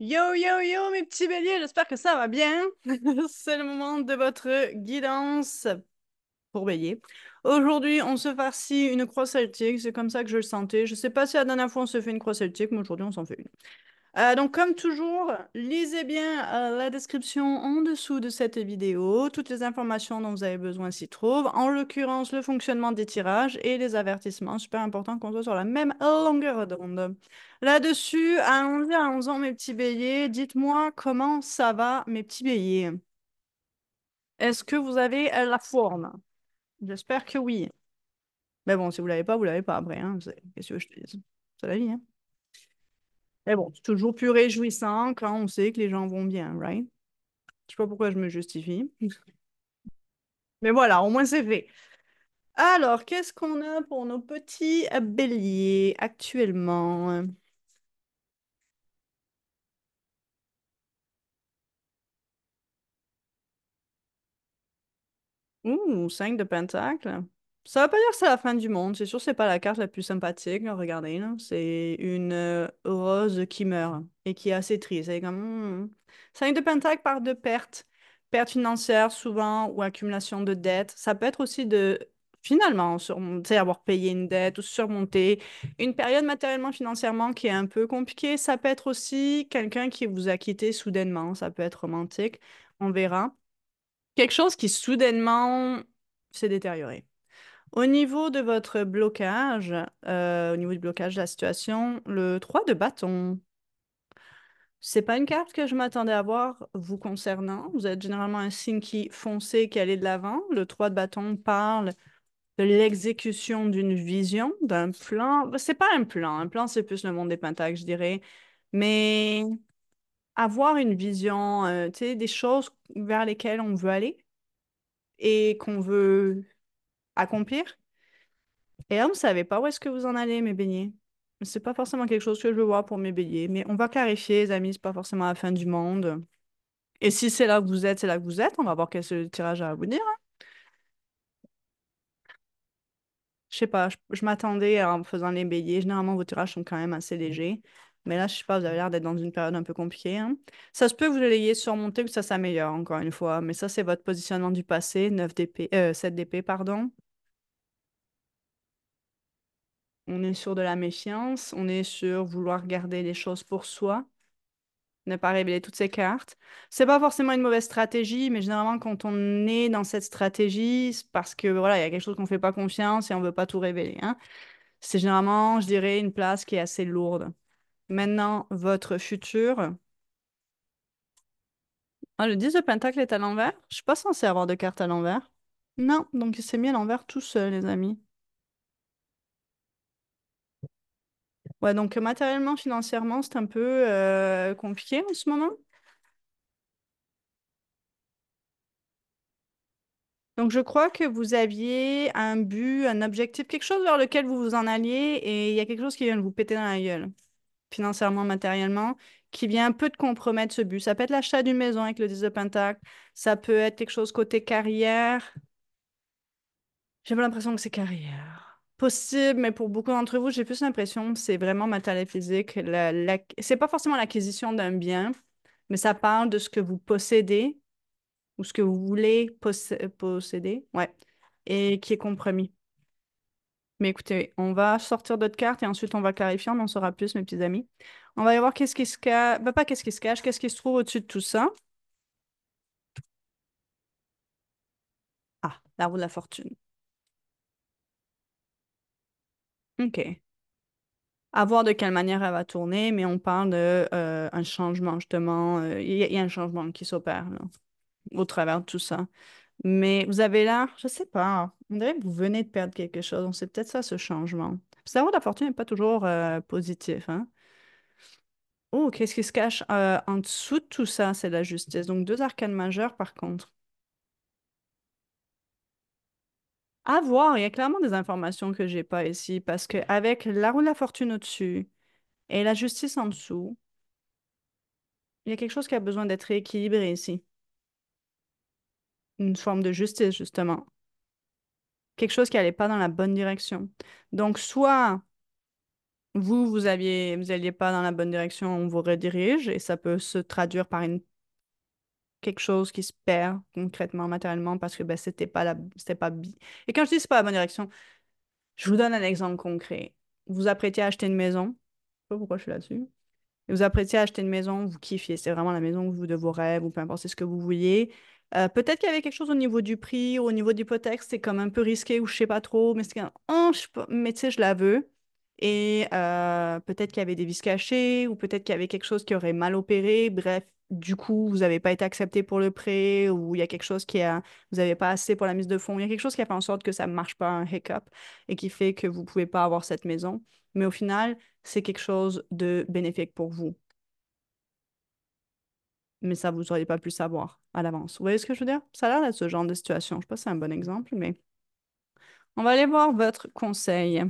Yo yo yo mes petits béliers, j'espère que ça va bien. C'est le moment de votre guidance pour bélier. Aujourd'hui, on se farcit une croix celtique, c'est comme ça que je le sentais. Je sais pas si la dernière fois on se fait une croix celtique, mais aujourd'hui on s'en fait une. Euh, donc, comme toujours, lisez bien euh, la description en dessous de cette vidéo. Toutes les informations dont vous avez besoin s'y trouvent. En l'occurrence, le fonctionnement des tirages et les avertissements. Super important qu'on soit sur la même longueur d'onde. Là-dessus, allons-y, allons-en, mes petits béliers. Dites-moi comment ça va, mes petits béliers. Est-ce que vous avez euh, la forme J'espère que oui. Mais bon, si vous l'avez pas, vous l'avez pas après. Hein. Qu'est-ce que je dis C'est la vie. Hein. Mais bon, c'est toujours plus réjouissant quand on sait que les gens vont bien, right? Je ne sais pas pourquoi je me justifie. Mais voilà, au moins c'est fait. Alors, qu'est-ce qu'on a pour nos petits béliers actuellement? Ouh, 5 de pentacle. Ça veut pas dire que c'est la fin du monde. C'est sûr, c'est pas la carte la plus sympathique. regardez, c'est une euh, rose qui meurt et qui est assez triste. C'est comme. Hmm, hmm. Cinq de pentacle par de pertes. Perte financière, souvent, ou accumulation de dettes. Ça peut être aussi de finalement surmonter, avoir payé une dette ou surmonter une période matériellement, financièrement qui est un peu compliquée. Ça peut être aussi quelqu'un qui vous a quitté soudainement. Ça peut être romantique. On verra. Quelque chose qui soudainement s'est détérioré. Au niveau de votre blocage, euh, au niveau du blocage de la situation, le 3 de bâton, c'est pas une carte que je m'attendais à voir vous concernant. Vous êtes généralement un signe qui fonçait, qui allait de l'avant. Le 3 de bâton parle de l'exécution d'une vision, d'un plan. C'est pas un plan. Un plan, c'est plus le monde des pentacles, je dirais. Mais avoir une vision, euh, tu sais, des choses vers lesquelles on veut aller et qu'on veut accomplir. Et là, vous ne savez pas où est-ce que vous en allez, mes béliers. C'est pas forcément quelque chose que je veux voir pour mes béliers, mais on va clarifier, les amis, c'est pas forcément la fin du monde. Et si c'est là que vous êtes, c'est là que vous êtes, on va voir quel est le tirage à vous dire. Hein. Je sais pas, je, m'attendais en faisant les béliers. Généralement, vos tirages sont quand même assez légers. Mais là, je sais pas, vous avez l'air d'être dans une période un peu compliquée. Hein. Ça se peut que vous l'ayez surmonté, que ça s'améliore, encore une fois. Mais ça, c'est votre positionnement du passé, 9 DP, 7 DP, pardon on est sûr de la méfiance, on est sur vouloir garder les choses pour soi, ne pas révéler toutes ses cartes. C'est pas forcément une mauvaise stratégie, mais généralement quand on est dans cette stratégie, c'est parce que voilà, il y a quelque chose qu'on fait pas confiance et on veut pas tout révéler. Hein. C'est généralement, je dirais, une place qui est assez lourde. Maintenant, votre futur. Ah, le 10 de Pentacle est à l'envers. Je suis pas censée avoir de cartes à l'envers. Non, donc il s'est mis à l'envers tout seul, les amis. Ouais, donc euh, matériellement, financièrement, c'est un peu euh, compliqué en ce moment. Donc, je crois que vous aviez un but, un objectif, quelque chose vers lequel vous vous en alliez et il y a quelque chose qui vient de vous péter dans la gueule, financièrement, matériellement, qui vient un peu de compromettre ce but. Ça peut être l'achat d'une maison avec le 10 de Pentacle, ça peut être quelque chose côté carrière. J'ai pas l'impression que c'est carrière possible, mais pour beaucoup d'entre vous, j'ai plus l'impression que c'est vraiment matériel physique. La, C'est pas forcément l'acquisition d'un bien, mais ça parle de ce que vous possédez ou ce que vous voulez posséder, ouais, et qui est compromis. Mais écoutez, on va sortir d'autres cartes et ensuite on va clarifier, on en saura plus, mes petits amis. On va y voir qu'est-ce qui se cache, bah, pas qu'est-ce qui se cache, qu'est-ce qui se trouve au-dessus de tout ça. Ah, roue de la fortune. OK. À voir de quelle manière elle va tourner, mais on parle d'un euh, changement, justement. Euh, il y, a un changement qui s'opère au travers de tout ça. Mais vous avez là, je sais pas, on dirait que vous venez de perdre quelque chose. Donc, c'est peut-être ça, ce changement. Savoir de la fortune n'est pas toujours positive. Euh, positif. Hein. Oh, qu'est-ce qui se cache en dessous de tout ça? C'est la justice. Donc, deux arcanes majeures, par contre. À voir, il y a clairement des informations que j'ai pas ici parce que avec la roue de la fortune au-dessus et la justice en dessous, il y a quelque chose qui a besoin d'être équilibré ici. Une forme de justice, justement. Quelque chose qui n'allait pas dans la bonne direction. Donc, soit vous, vous aviez, vous alliez pas dans la bonne direction, on vous redirige et ça peut se traduire par une quelque chose qui se perd concrètement, matériellement, parce que ben, c'était pas la, c'était pas Et quand je dis c'est pas la bonne direction, je vous donne un exemple concret. Vous apprêtiez apprêtez à acheter une maison. Je sais pas pourquoi je suis là-dessus. Vous vous apprêtez à acheter une maison, vous kiffiez, c'est vraiment la maison de vos rêves, ou peu importe ce que vous vouliez. Euh, peut-être qu'il y avait quelque chose au niveau du prix, au niveau d'hypothèque, c'est comme un peu risqué ou je sais pas trop, mais c'est un oh, mais tu sais, je la veux. Et euh, peut-être qu'il y avait des vis cachées, ou peut-être qu'il y avait quelque chose qui aurait mal opéré. Bref, du coup, vous n'avez pas été accepté pour le prêt ou il y a quelque chose qui a, euh, vous n'avez pas assez pour la mise de fonds, il y a quelque chose qui a fait en sorte que ça ne marche pas, un hiccup, et qui fait que vous ne pouvez pas avoir cette maison. Mais au final, c'est quelque chose de bénéfique pour vous. Mais ça, vous n'auriez pas pu savoir à l'avance. Vous voyez ce que je veux dire? Ça a l'air d'être ce genre de situation. Je ne sais pas si c'est un bon exemple, mais on va aller voir votre conseil.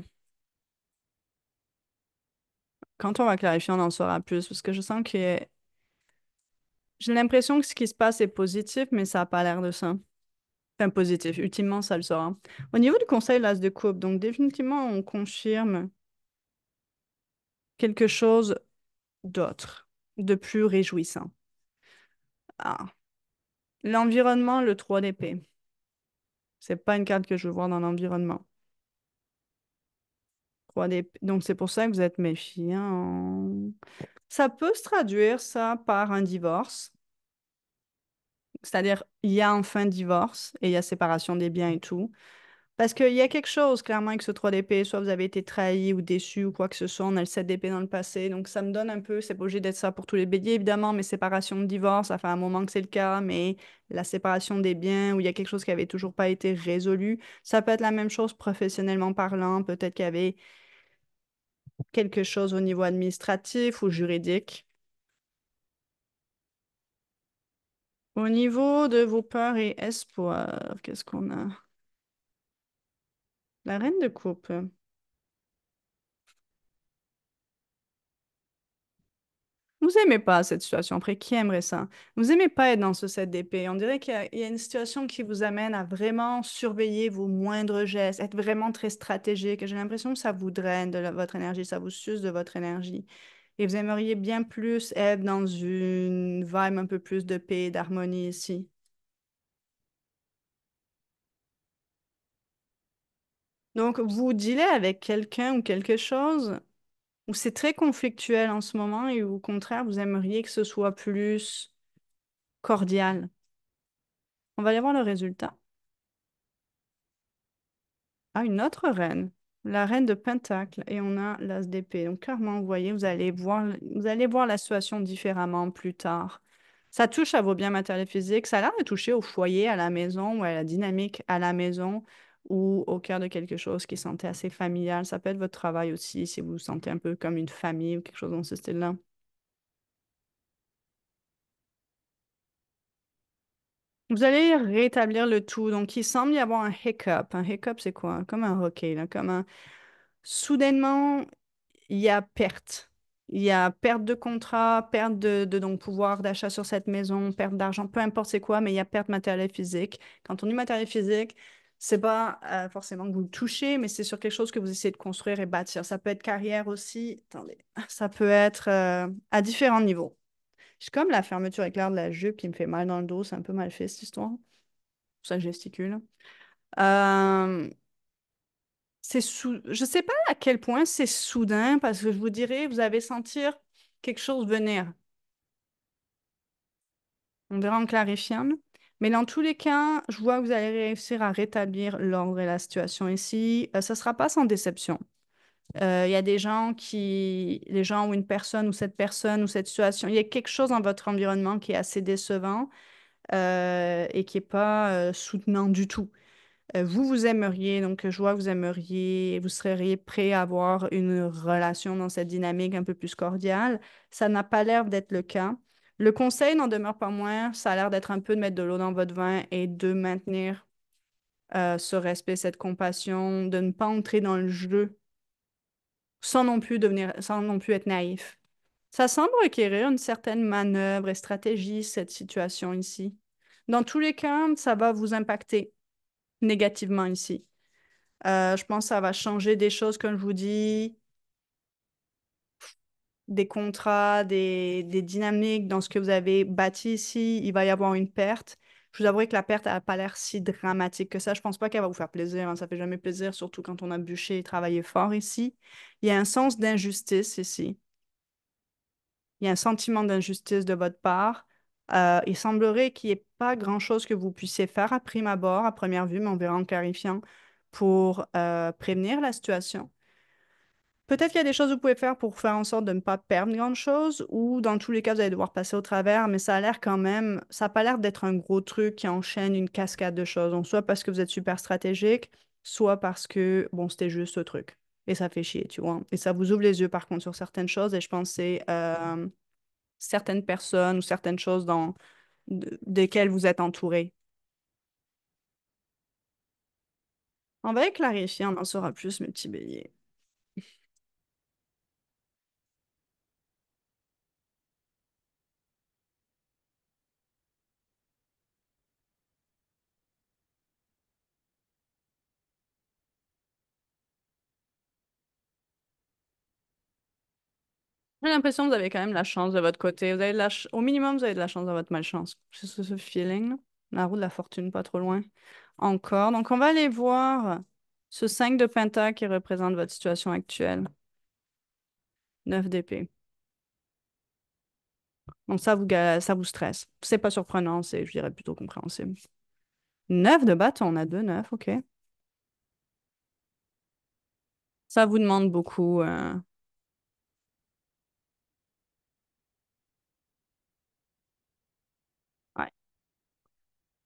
Quand on va clarifier, on en saura plus, parce que je sens que j'ai l'impression que ce qui se passe est positif, mais ça n'a pas l'air de ça. Enfin, positif. Ultimement, ça le sera. Au niveau du conseil l'as de coupe, donc définitivement, on confirme quelque chose d'autre, de plus réjouissant. Ah. L'environnement, le 3 d'épée. C'est pas une carte que je vois voir dans l'environnement. 3 d'épée. Donc, c'est pour ça que vous êtes méfiant. Ça peut se traduire, ça, par un divorce. C'est-à-dire, il y a enfin divorce et il y a séparation des biens et tout. Parce qu'il y a quelque chose, clairement, avec ce 3 d'épée. Soit vous avez été trahi ou déçu ou quoi que ce soit. On a le 7 d'épée dans le passé. Donc, ça me donne un peu, c'est pas obligé d'être ça pour tous les béliers, évidemment, mais séparation de divorce, ça fait un moment que c'est le cas, mais la séparation des biens où il y a quelque chose qui avait toujours pas été résolu. Ça peut être la même chose professionnellement parlant. Peut-être qu'il y avait quelque chose au niveau administratif ou juridique. Au niveau de vos peurs et espoirs, qu'est-ce qu'on a? La reine de coupe. Vous aimez pas cette situation. Après, qui aimerait ça Vous aimez pas être dans ce set d'épée. On dirait qu'il y, a une situation qui vous amène à vraiment surveiller vos moindres gestes, être vraiment très stratégique. J'ai l'impression que ça vous draine de votre énergie, ça vous suce de votre énergie. Et vous aimeriez bien plus être dans une vibe un peu plus de paix, d'harmonie ici. Donc, vous dealez avec quelqu'un ou quelque chose c'est très conflictuel en ce moment et au contraire, vous aimeriez que ce soit plus cordial. On va aller voir le résultat. Ah, une autre reine, la reine de Pentacle, et on a l'as d'épée. Donc, clairement, vous voyez, vous allez, voir, vous allez voir la situation différemment plus tard. Ça touche à vos biens matériels physiques, ça a l'air de toucher au foyer, à la maison, ou à la dynamique à la maison, ou au cœur de quelque chose qui sentait assez familial. Ça peut être votre travail aussi, si vous vous sentez un peu comme une famille ou quelque chose dans ce style-là. Vous allez rétablir le tout. Donc, il semble y avoir un hiccup. Un hiccup, c'est quoi? Comme un hockey, là, comme un... Soudainement, il y a perte. Il y a perte de contrat, perte de, de donc, pouvoir d'achat sur cette maison, perte d'argent, peu importe c'est quoi, mais il y a perte matérielle matériel physique. Quand on dit matériel physique, c'est pas euh, forcément que vous le touchez, mais c'est sur quelque chose que vous essayez de construire et bâtir. Ça peut être carrière aussi. Attendez, ça peut être euh, à différents niveaux. C'est comme la fermeture éclair de la jupe qui me fait mal dans le dos. C'est un peu mal fait cette histoire. Ça gesticule. Euh... C'est Je ne sais pas à quel point c'est soudain parce que je vous dirais, vous avez sentir quelque chose venir. On verra en clarifiant. Mais dans tous les cas, je vois que vous allez réussir à rétablir l'ordre et la situation ici. Euh, ça ne sera pas sans déception. Euh, il y a des gens qui, les gens ou une personne ou cette personne ou cette situation, il y a quelque chose dans votre environnement qui est assez décevant euh, et qui n'est pas soutenant du tout. vous, vous aimeriez, donc je vois que vous aimeriez, vous seriez prêt à avoir une relation dans cette dynamique un peu plus cordiale. Ça n'a pas l'air d'être le cas. Le conseil n'en demeure pas moins, ça a l'air d'être un peu de mettre de l'eau dans votre vin et de maintenir euh, ce respect, cette compassion, de ne pas entrer dans le jeu sans non plus devenir, sans non plus être naïf. Ça semble requérir une certaine manœuvre et stratégie, cette situation ici. Dans tous les cas, ça va vous impacter négativement ici. Euh, je pense que ça va changer des choses, comme je vous dis, des contrats, des, dynamiques dans ce que vous avez bâti ici, il va y avoir une perte. Je vous avouerai que la perte n'a pas l'air si dramatique que ça. Je pense pas qu'elle va vous faire plaisir. Ça hein. Ça fait jamais plaisir, surtout quand on a bûché et travaillé fort ici. Il y a un sens d'injustice ici. Il y a un sentiment d'injustice de votre part. Euh, il semblerait qu'il n'y ait pas grand-chose que vous puissiez faire à prime abord, à première vue, mais on verra en clarifiant, pour euh, prévenir la situation. Peut-être qu'il y a des choses que vous pouvez faire pour faire en sorte de ne pas perdre grand-chose, ou dans tous les cas, vous allez devoir passer au travers, mais ça a l'air quand même, ça n'a pas l'air d'être un gros truc qui enchaîne une cascade de choses, donc soit parce que vous êtes super stratégique, soit parce que, bon, c'était juste ce truc, et ça fait chier, tu vois. Et ça vous ouvre les yeux, par contre, sur certaines choses, et je pense que c'est euh, certaines personnes ou certaines choses dans, desquelles vous êtes entouré. On va les clarifier, on en saura plus, mes petits béliers. J'ai l'impression que vous avez quand même la chance de votre côté. Vous avez Au minimum, vous avez de la chance dans votre malchance. C'est ce, feeling. La roue de la fortune, pas trop loin. Encore. Donc, on va aller voir ce 5 de Penta qui représente votre situation actuelle. 9 d'épée. Donc, ça vous, ça vous stresse. C'est pas surprenant, c'est, je dirais, plutôt compréhensible. 9 de bâton, on a 2 9, ok. Ça vous demande beaucoup. Euh,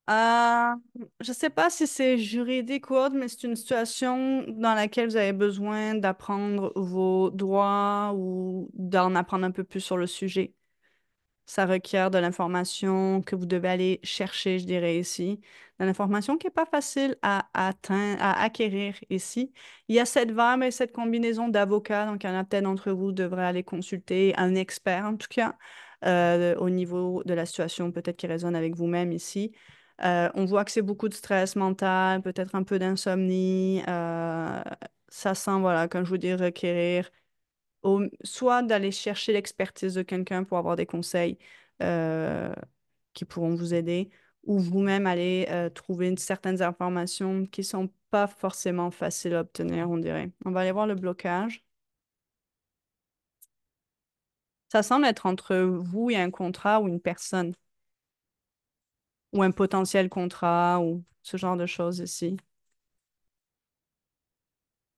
Ah, je ne sais pas si c'est juridique ou autre, mais c'est une situation dans laquelle vous avez besoin d'apprendre vos droits ou d'en apprendre un peu plus sur le sujet. Ça requiert de l'information que vous devez aller chercher, je dirais ici, de l'information qui n'est pas facile à, atteindre, à acquérir ici. Il y a cette verbe et cette combinaison d'avocats, donc il y en a peut-être d'entre vous qui devraient aller consulter un expert, en tout cas, euh, au niveau de la situation, peut-être qui résonne avec vous-même ici. Euh, on voit que c'est beaucoup de stress mental, peut-être un peu d'insomnie. Euh, ça sent, voilà, comme je vous dis, requérir soit d'aller chercher l'expertise de quelqu'un pour avoir des conseils euh, qui pourront vous aider, ou vous-même aller trouver certaines informations qui ne sont pas forcément faciles à obtenir, on dirait. On va aller voir le blocage. Ça semble être entre vous et un contrat ou une personne ou un potentiel contrat ou ce genre de choses ici.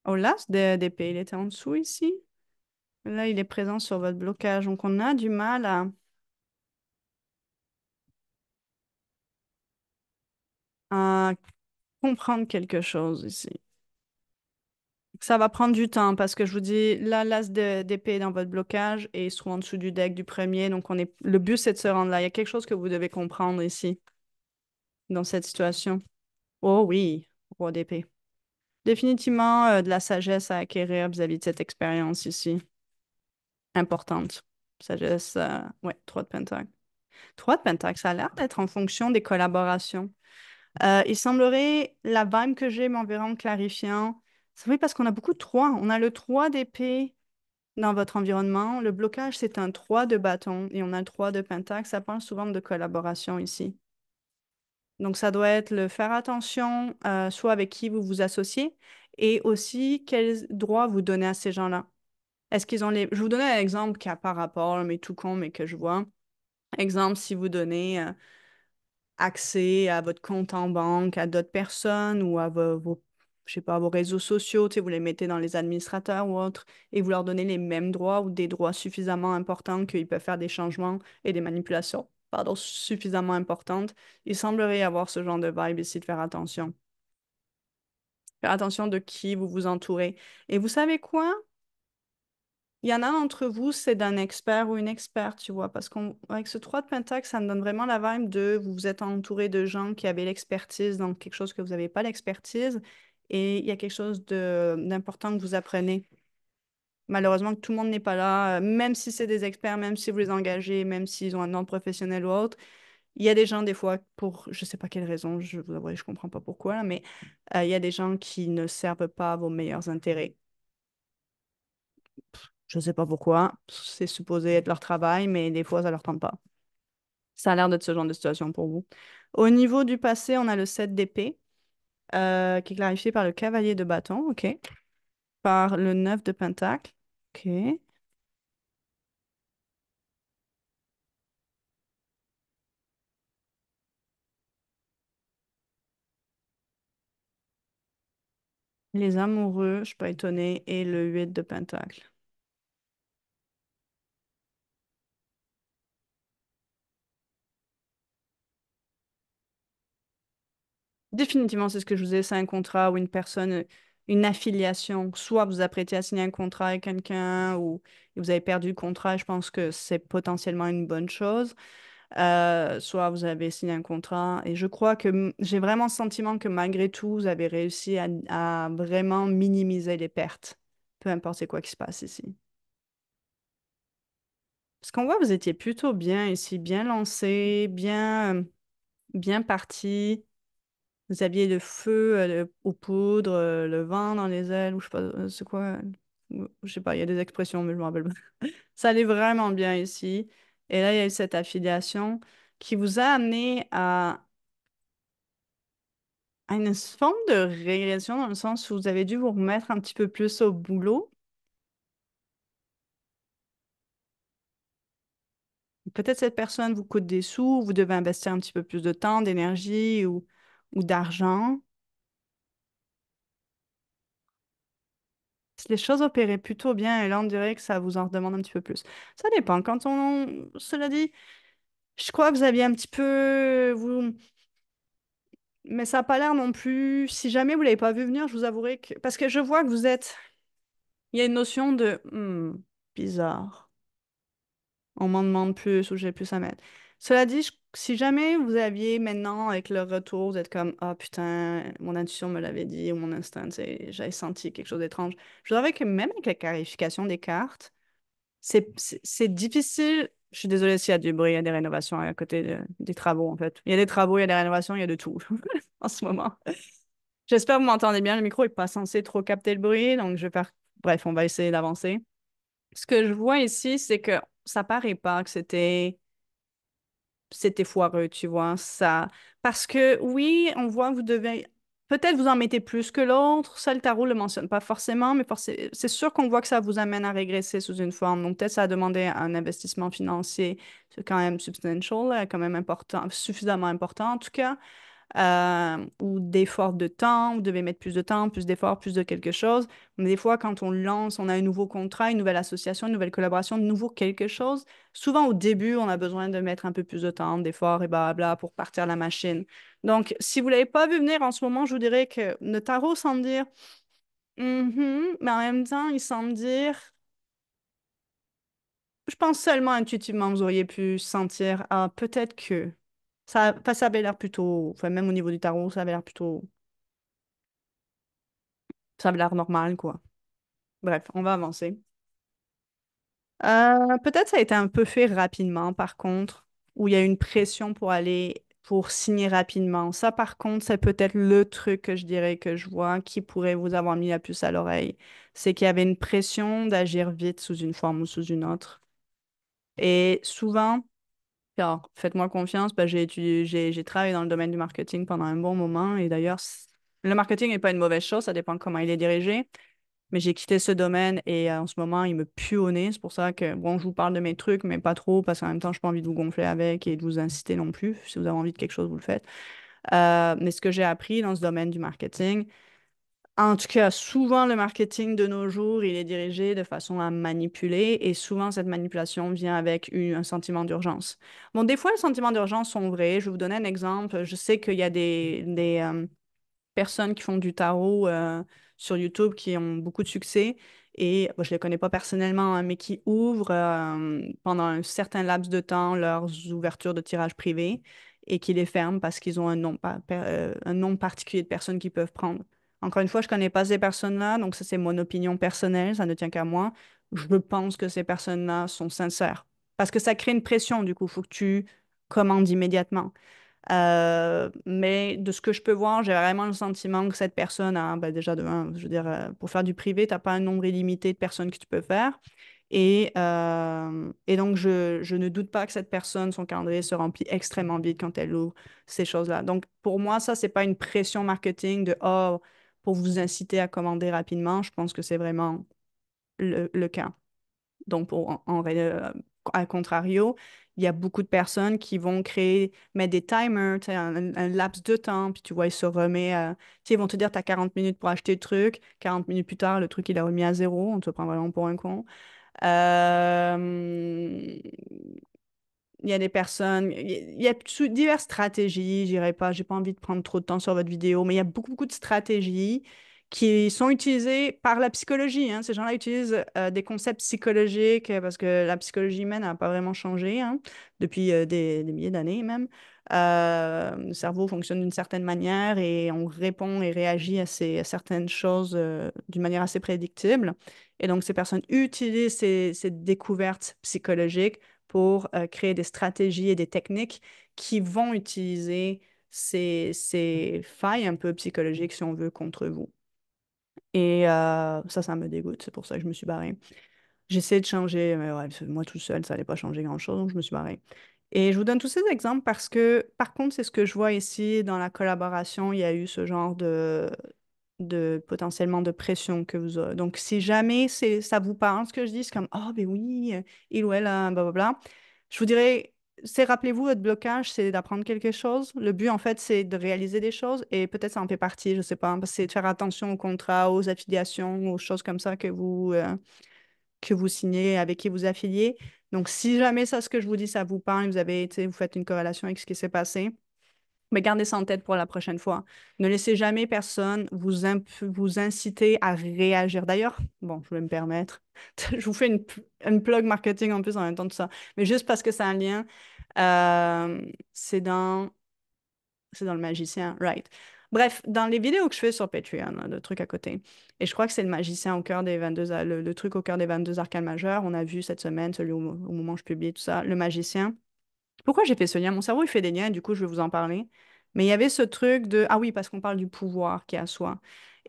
Oh, last des de, il était en dessous ici. Là, il est présent sur votre blocage. Donc, on a du mal à... à comprendre quelque chose ici. Ça va prendre du temps parce que je vous dis, là, l'as d'épée dans votre blocage et trouve en dessous du deck du premier. Donc, on est... le but, c'est de se rendre là. Il y a quelque chose que vous devez comprendre ici dans cette situation. Oh oui, roi d'épée. Définitivement euh, de la sagesse à acquérir vis-à-vis de cette expérience ici. Importante. Sagesse, euh, ouais, trois de pentacles. Trois de pentacles, ça a l'air d'être en fonction des collaborations. Euh, il semblerait, la vibe que j'ai en clarifiant. C'est vrai parce qu'on a beaucoup de trois. On a le trois d'épée dans votre environnement. Le blocage, c'est un trois de bâton et on a le trois de pentacle. Ça parle souvent de collaboration ici. Donc, ça doit être le faire attention, euh, soit avec qui vous vous associez, et aussi quels droits vous donnez à ces gens-là. Est-ce qu'ils ont les... Je vous donne un exemple qui a par rapport, mais tout con, mais que je vois. Exemple, si vous donnez euh, accès à votre compte en banque, à d'autres personnes ou à vos, sais pas, vos réseaux sociaux, vous les mettez dans les administrateurs ou autres, et vous leur donnez les mêmes droits ou des droits suffisamment importants qu'ils peuvent faire des changements et des manipulations suffisamment importante, il semblerait y avoir ce genre de vibe ici de faire attention. Faire attention de qui vous vous entourez. Et vous savez quoi? Il y en a d'entre vous, c'est d'un expert ou une experte, tu vois, parce qu'avec ce 3 de Pentax, ça me donne vraiment la vibe de vous vous êtes entouré de gens qui avaient l'expertise dans quelque chose que vous n'avez pas l'expertise et il y a quelque chose d'important que vous apprenez malheureusement que tout le monde n'est pas là, euh, même si c'est des experts, même si vous les engagez, même s'ils ont un ordre professionnel ou autre. Il y a des gens, des fois, pour je ne sais pas quelle raison, je vous je ne comprends pas pourquoi, mais euh, il y a des gens qui ne servent pas vos meilleurs intérêts. Je ne sais pas pourquoi. C'est supposé être leur travail, mais des fois, ça ne leur tente pas. Ça a l'air d'être ce genre de situation pour vous. Au niveau du passé, on a le 7 d'épée, euh, qui est clarifié par le cavalier de bâton. OK par le 9 de Pentacle. OK. Les amoureux, je suis pas étonnée, et le 8 de Pentacle. Définitivement, c'est ce que je vous ai, c'est un contrat ou une personne une affiliation. Soit vous apprêtez à signer un contrat avec quelqu'un ou vous avez perdu le contrat, je pense que c'est potentiellement une bonne chose. Euh, soit vous avez signé un contrat. Et je crois que j'ai vraiment le sentiment que malgré tout, vous avez réussi à, vraiment minimiser les pertes, peu importe c'est quoi qui se passe ici. Parce qu'on voit, vous étiez plutôt bien ici, bien lancé, bien, bien parti. Vous aviez le feu euh, aux poudres, euh, le vin dans les ailes, ou je sais pas, euh, c'est quoi? Je sais pas, il y a des expressions, mais je me rappelle pas. Ça allait vraiment bien ici. Et là, il y a eu cette affiliation qui vous a amené à, à une forme de régression dans le sens où vous avez dû vous remettre un petit peu plus au boulot. Peut-être cette personne vous coûte des sous, vous devez investir un petit peu plus de temps, d'énergie, ou ou d'argent, les choses opéraient plutôt bien et là, on dirait que ça vous en demande un petit peu plus. Ça dépend. Quand on. Cela dit, je crois que vous aviez un petit peu. Vous... Mais ça n'a pas l'air non plus. Si jamais vous ne l'avez pas vu venir, je vous avouerai que. Parce que je vois que vous êtes. Il y a une notion de. Hmm, bizarre. On m'en demande plus ou j'ai plus à mettre. Cela dit, si jamais vous aviez maintenant, avec le retour, vous êtes comme Ah putain, mon intuition me l'avait dit, ou mon instinct, j'avais senti quelque chose d'étrange. Je dirais que même avec la clarification des cartes, c'est difficile. Je suis désolée s'il y a du bruit, il y a des rénovations à côté des travaux, en fait. Il y a des travaux, il y a des rénovations, il y a de tout en ce moment. J'espère que vous m'entendez bien. Le micro n'est pas censé trop capter le bruit, donc je vais faire. Bref, on va essayer d'avancer. Ce que je vois ici, c'est que ça paraît pas que c'était c'était foireux, tu vois. Ça... Parce que oui, on voit, vous devez Peut-être vous en mettez plus que l'autre. Ça, le tarot ne le mentionne pas forcément, mais c'est sûr qu'on voit que ça vous amène à régresser sous une forme. Donc, peut-être ça a demandé un investissement financier, c'est quand même substantial, euh, quand même important, suffisamment important en tout cas. Euh, ou d'efforts de temps, vous devez mettre plus de temps, plus d'efforts, plus de quelque chose. Mais des fois, quand on lance, on a un nouveau contrat, une nouvelle association, une nouvelle collaboration, de nouveau quelque chose, souvent au début, on a besoin de mettre un peu plus de temps, d'efforts et blabla pour partir la machine. Donc, si vous ne l'avez pas vu venir en ce moment, je vous dirais que le tarot semble dire «Mm-hmm», mais en même temps, il semble dire je pense seulement intuitivement, vous auriez pu sentir, ah, peut-être que, ça, avait l'air plutôt. Enfin, même au niveau du tarot, ça avait l'air plutôt. Ça avait l'air normal, quoi. Bref, on va avancer. Euh, peut-être ça a été un peu fait rapidement, par contre, où il y a une pression pour aller, pour signer rapidement. Ça, par contre, c'est peut-être le truc que je dirais que je vois qui pourrait vous avoir mis la puce à l'oreille. C'est qu'il y avait une pression d'agir vite sous une forme ou sous une autre. Et souvent, alors, faites-moi confiance, j'ai, j'ai, j'ai travaillé dans le domaine du marketing pendant un bon moment. Et d'ailleurs, le marketing n'est pas une mauvaise chose, ça dépend de comment il est dirigé. Mais j'ai quitté ce domaine et euh, en ce moment, il me pue au nez. C'est pour ça que, bon, je vous parle de mes trucs, mais pas trop, parce qu'en même temps, je n'ai pas envie de vous gonfler avec et de vous inciter non plus. Si vous avez envie de quelque chose, vous le faites. Euh, mais ce que j'ai appris dans ce domaine du marketing, en tout cas, souvent, le marketing de nos jours, il est dirigé de façon à manipuler et souvent, cette manipulation vient avec un sentiment d'urgence. Bon, des fois, les sentiments d'urgence sont vrais. Je vais vous donner un exemple. Je sais qu'il y a des, des euh, personnes qui font du tarot euh, sur YouTube qui ont beaucoup de succès et je ne les connais pas personnellement, hein, mais qui ouvrent euh, pendant un certain laps de temps leurs ouvertures de tirage privé et qui les ferment parce qu'ils ont un nom, un nom particulier de personnes qui peuvent prendre. Encore une fois, je ne connais pas ces personnes-là, donc ça c'est mon opinion personnelle, ça ne tient qu'à moi. Je pense que ces personnes-là sont sincères. Parce que ça crée une pression, du coup, il faut que tu commandes immédiatement. Euh, mais de ce que je peux voir, j'ai vraiment le sentiment que cette personne a, ben, déjà de je veux dire, euh, pour faire du privé, tu n'as pas un nombre illimité de personnes que tu peux faire. Euh, et, donc, je, je, ne doute pas que cette personne, son calendrier se remplit extrêmement vite quand elle ouvre ces choses-là. Donc, pour moi, ça, c'est pas une pression marketing de « Oh, pour vous inciter à commander rapidement, je pense que c'est vraiment le, cas. Donc, pour, en, en euh, à contrario, il y a beaucoup de personnes qui vont créer, mettre des timers, un, laps de temps, puis tu vois, ils se remettent à. ils vont te dire, tu as 40 minutes pour acheter le truc, 40 minutes plus tard, le truc, il a remis à zéro, on te prend vraiment pour un con. Euh il y a des personnes, il y a diverses stratégies, j'irai pas, j'ai pas envie de prendre trop de temps sur votre vidéo, mais il y a beaucoup, beaucoup de stratégies qui sont utilisées par la psychologie. Hein. Ces gens-là utilisent euh, des concepts psychologiques euh, parce que la psychologie humaine n'a pas vraiment changé hein, depuis euh, des, milliers d'années même. le cerveau fonctionne d'une certaine manière et on répond et réagit à, ces, certaines choses d'une manière assez prédictible. Et donc, ces personnes utilisent ces découvertes psychologiques pour euh, créer des stratégies et des techniques qui vont utiliser ces, ces, failles un peu psychologiques, si on veut, contre vous. Et euh, ça, ça me dégoûte. C'est pour ça que je me suis barrée. J'essaie de changer, mais moi tout seul, ça n'allait pas changer grand-chose, donc je me suis barrée. Et je vous donne tous ces exemples parce que, par contre, c'est ce que je vois ici dans la collaboration. Il y a eu ce genre de, de potentiellement de pression que vous aurez. Donc, si jamais ça vous parle, ce que je dis, c'est comme oh, ben oui, il ou elle, blablabla. Je vous dirais, c'est rappelez-vous, votre blocage, c'est d'apprendre quelque chose. Le but, en fait, c'est de réaliser des choses et peut-être ça en fait partie, je ne sais pas, hein, c'est de faire attention aux contrats, aux affiliations, aux choses comme ça que vous, euh, que vous signez, avec qui vous affiliez. Donc, si jamais ça, ce que je vous dis, ça vous parle, vous avez, vous faites une corrélation avec ce qui s'est passé, mais gardez ça en tête pour la prochaine fois. Ne laissez jamais personne vous, vous inciter à réagir. D'ailleurs, bon, je vais me permettre, je vous fais une, plug marketing en plus en même temps de ça, mais juste parce que c'est un lien, euh, c'est dans... C'est dans le magicien, right. Bref, dans les vidéos que je fais sur Patreon, le hein, truc à côté, et je crois que c'est le magicien au cœur des 22, le, le truc au cœur des 22 arcades majeurs, on a vu cette semaine, celui au moment où je publie tout ça, le magicien pourquoi j'ai fait ce lien? Mon cerveau, il fait des liens, du coup, je vais vous en parler. Mais il y avait ce truc de, ah oui, parce qu'on parle du pouvoir qui est à soi.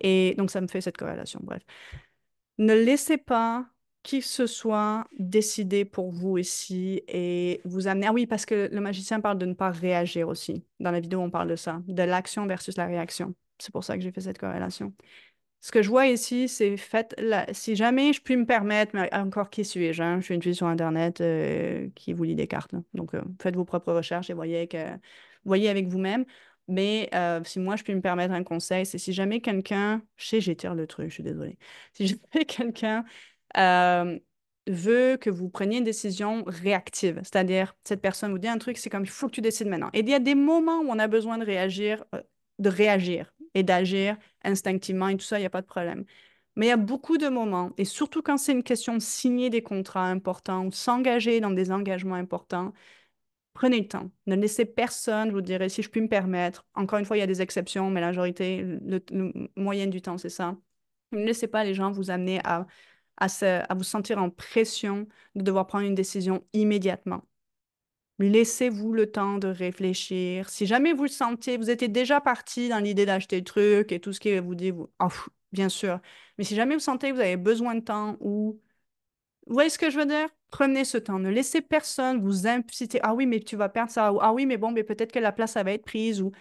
Et donc, ça me fait cette corrélation, bref. Ne laissez pas qui que ce soit décider pour vous ici et vous amener. Ah oui, parce que le magicien parle de ne pas réagir aussi. Dans la vidéo, on parle de ça, de l'action versus la réaction. C'est pour ça que j'ai fait cette corrélation ce que je vois ici, c'est fait, la... si jamais je puis me permettre, mais encore qui suis-je, hein? je suis une fille sur Internet euh, qui vous lit des cartes. Donc, euh, faites vos propres recherches et voyez, voyez avec vous-même. Mais euh, si moi, je puis me permettre un conseil, c'est si jamais quelqu'un, je sais, j'étire le truc, je suis désolée, si jamais quelqu'un veut que vous preniez une décision réactive, c'est-à-dire cette personne vous dit un truc, c'est comme, il faut que tu décides maintenant. Et il y a des moments où on a besoin de réagir, de réagir et d'agir instinctivement et tout ça, il n'y a pas de problème. Mais il y a beaucoup de moments, et surtout quand c'est une question de signer des contrats importants ou s'engager dans des engagements importants, prenez le temps. Ne laissez personne, je vous dirais, si je puis me permettre. Encore une fois, il y a des exceptions, mais la majorité, le, le moyenne du temps, c'est ça. Ne laissez pas les gens vous amener à, à, se, à vous sentir en pression de devoir prendre une décision immédiatement. Laissez-vous le temps de réfléchir. Si jamais vous le sentiez, vous étiez déjà parti dans l'idée d'acheter le truc et tout ce qui vous dit, vous... Ah, bien sûr. Mais si jamais vous sentez que vous avez besoin de temps ou... Vous voyez ce que je veux dire? Prenez ce temps. Ne laissez personne vous inciter. Ah oui, mais tu vas perdre ça. Ou ah oui, mais bon, mais peut-être que la place, ça va être prise. Ou...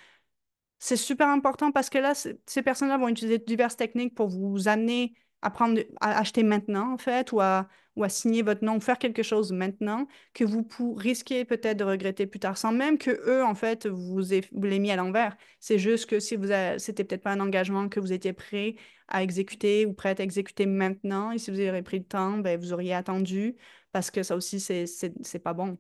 C'est super important parce que là, ces personnes-là vont utiliser diverses techniques pour vous amener à, à acheter maintenant, en fait, ou à, ou à signer votre nom, faire quelque chose maintenant que vous risquez peut-être de regretter plus tard, sans même que eux, en fait, vous, aient, mis à l'envers. C'est juste que si vous c'était peut-être pas un engagement que vous étiez prêt à exécuter ou prêt à exécuter maintenant, et si vous aurez pris le temps, ben, vous auriez attendu, parce que ça aussi, c'est, c'est, c'est pas bon.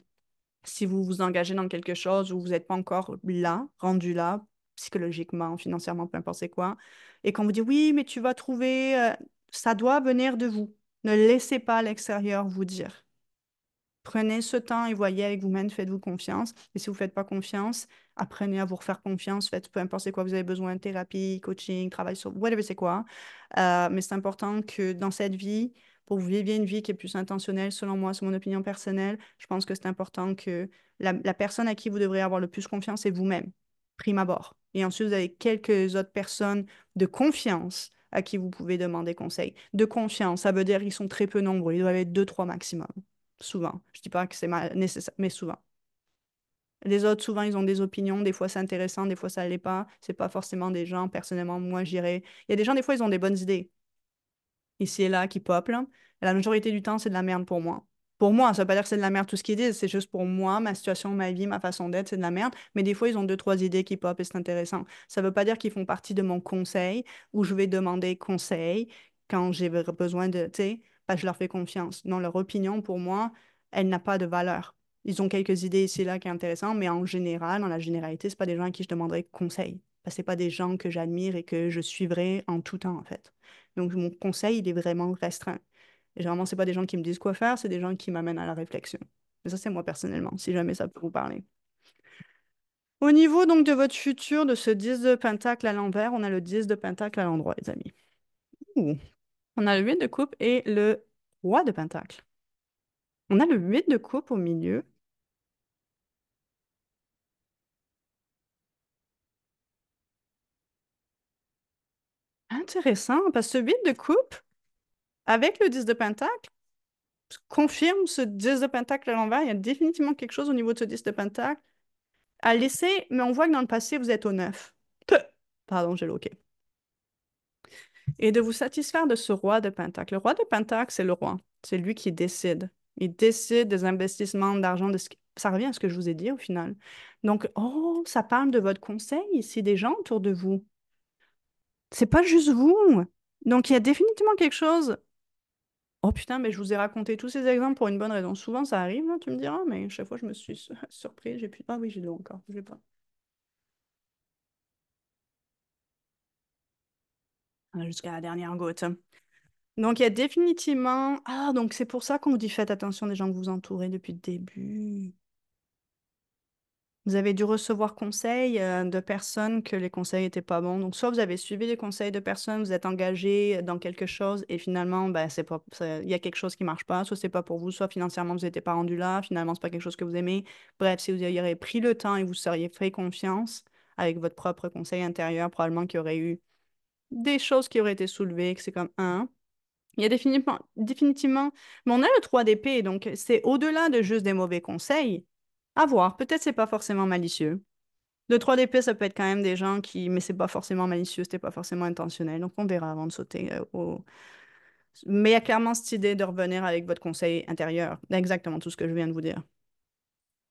Si vous vous engagez dans quelque chose où vous n'êtes pas encore là, rendu là, psychologiquement, financièrement, peu importe c'est quoi, et qu'on vous dit oui, mais tu vas trouver euh, ça doit venir de vous. Ne laissez pas l'extérieur vous dire. Prenez ce temps et voyez avec vous-même, faites-vous confiance. Et si vous ne faites pas confiance, apprenez à vous refaire confiance. Faites peu importe c'est quoi vous avez besoin, thérapie, coaching, travail sur whatever c'est quoi. Euh, mais c'est important que dans cette vie, pour vous viviez une vie qui est plus intentionnelle, selon moi, c'est mon opinion personnelle, je pense que c'est important que la, personne à qui vous devrez avoir le plus confiance, c'est vous-même, prime abord. Et ensuite, vous avez quelques autres personnes de confiance à qui vous pouvez demander conseil. De confiance, ça veut dire qu'ils sont très peu nombreux. Ils doivent être deux, trois maximum, souvent. Je ne dis pas que c'est nécessaire, mais souvent. Les autres, souvent, ils ont des opinions. Des fois, c'est intéressant, des fois, ça ne l'est pas. C'est pas forcément des gens, personnellement, moi, j'irais... Il y a des gens, des fois, ils ont des bonnes idées. Ici et là, qui peuplent. Hein. La majorité du temps, c'est de la merde pour moi. Pour moi, ça ne veut pas dire que c'est de la merde tout ce qu'ils disent, c'est juste pour moi, ma situation, ma vie, ma façon d'être, c'est de la merde. Mais des fois, ils ont deux, trois idées qui pop et c'est intéressant. Ça ne veut pas dire qu'ils font partie de mon conseil où je vais demander conseil quand j'ai besoin de. Tu sais, je leur fais confiance. Non, leur opinion, pour moi, elle n'a pas de valeur. Ils ont quelques idées ici et là qui sont intéressantes, mais en général, dans la généralité, ce pas des gens à qui je demanderais conseil. Parce que pas des gens que j'admire et que je suivrai en tout temps, en fait. Donc, mon conseil, il est vraiment restreint. Et généralement, c'est pas des gens qui me disent quoi faire, c'est des gens qui m'amènent à la réflexion. Mais ça, c'est moi personnellement, si jamais ça peut vous parler. Au niveau donc de votre futur, de ce 10 de pentacle à l'envers, on a le 10 de pentacle à l'endroit, les amis. On a le 8 de coupe et le roi de pentacle. On a le 8 de coupe au milieu. Intéressant, parce que ce 8 de coupe, avec le 10 de pentacle, confirme ce 10 de pentacle à l'envers. Il y a définitivement quelque chose au niveau de ce 10 de pentacle à laisser, mais on voit que dans le passé, vous êtes au 9. Pardon, j'ai loqué. Et de vous satisfaire de ce roi de pentacle. Le roi de pentacle, c'est le roi. C'est lui qui décide. Il décide des investissements d'argent, ça revient à ce que je vous ai dit au final. Donc, oh, ça parle de votre conseil ici, des gens autour de vous. C'est pas juste vous. Donc, il y a définitivement quelque chose Oh putain, mais je vous ai raconté tous ces exemples pour une bonne raison. Souvent, ça arrive, hein, tu me diras, mais à chaque fois, je me suis surpris. J'ai Ah oui, j'ai deux encore, je pas. Ah, jusqu'à la dernière goutte. Donc, il y a définitivement. Ah, donc c'est pour ça qu'on vous dit faites attention des gens que vous entourez depuis le début. Vous avez dû recevoir conseils euh, de personnes que les conseils n'étaient pas bons. Donc, soit vous avez suivi les conseils de personnes, vous êtes engagé dans quelque chose et finalement, ben, c'est pas, il y a quelque chose qui marche pas. Soit c'est pas pour vous, soit financièrement, vous n'étiez pas rendu là. Finalement, c'est pas quelque chose que vous aimez. Bref, si vous y auriez pris le temps et vous seriez fait confiance avec votre propre conseil intérieur, probablement qu'il y aurait eu des choses qui auraient été soulevées, que c'est comme un. Hein? Il y a définitivement, définitivement, mais on a le 3 dp donc c'est au-delà de juste des mauvais conseils à voir. Peut-être c'est pas forcément malicieux. Le 3 d'épée, ça peut être quand même des gens qui. Mais c'est pas forcément malicieux, c'était pas forcément intentionnel. Donc on verra avant de sauter euh, au. Mais il y a clairement cette idée de revenir avec votre conseil intérieur. Exactement tout ce que je viens de vous dire.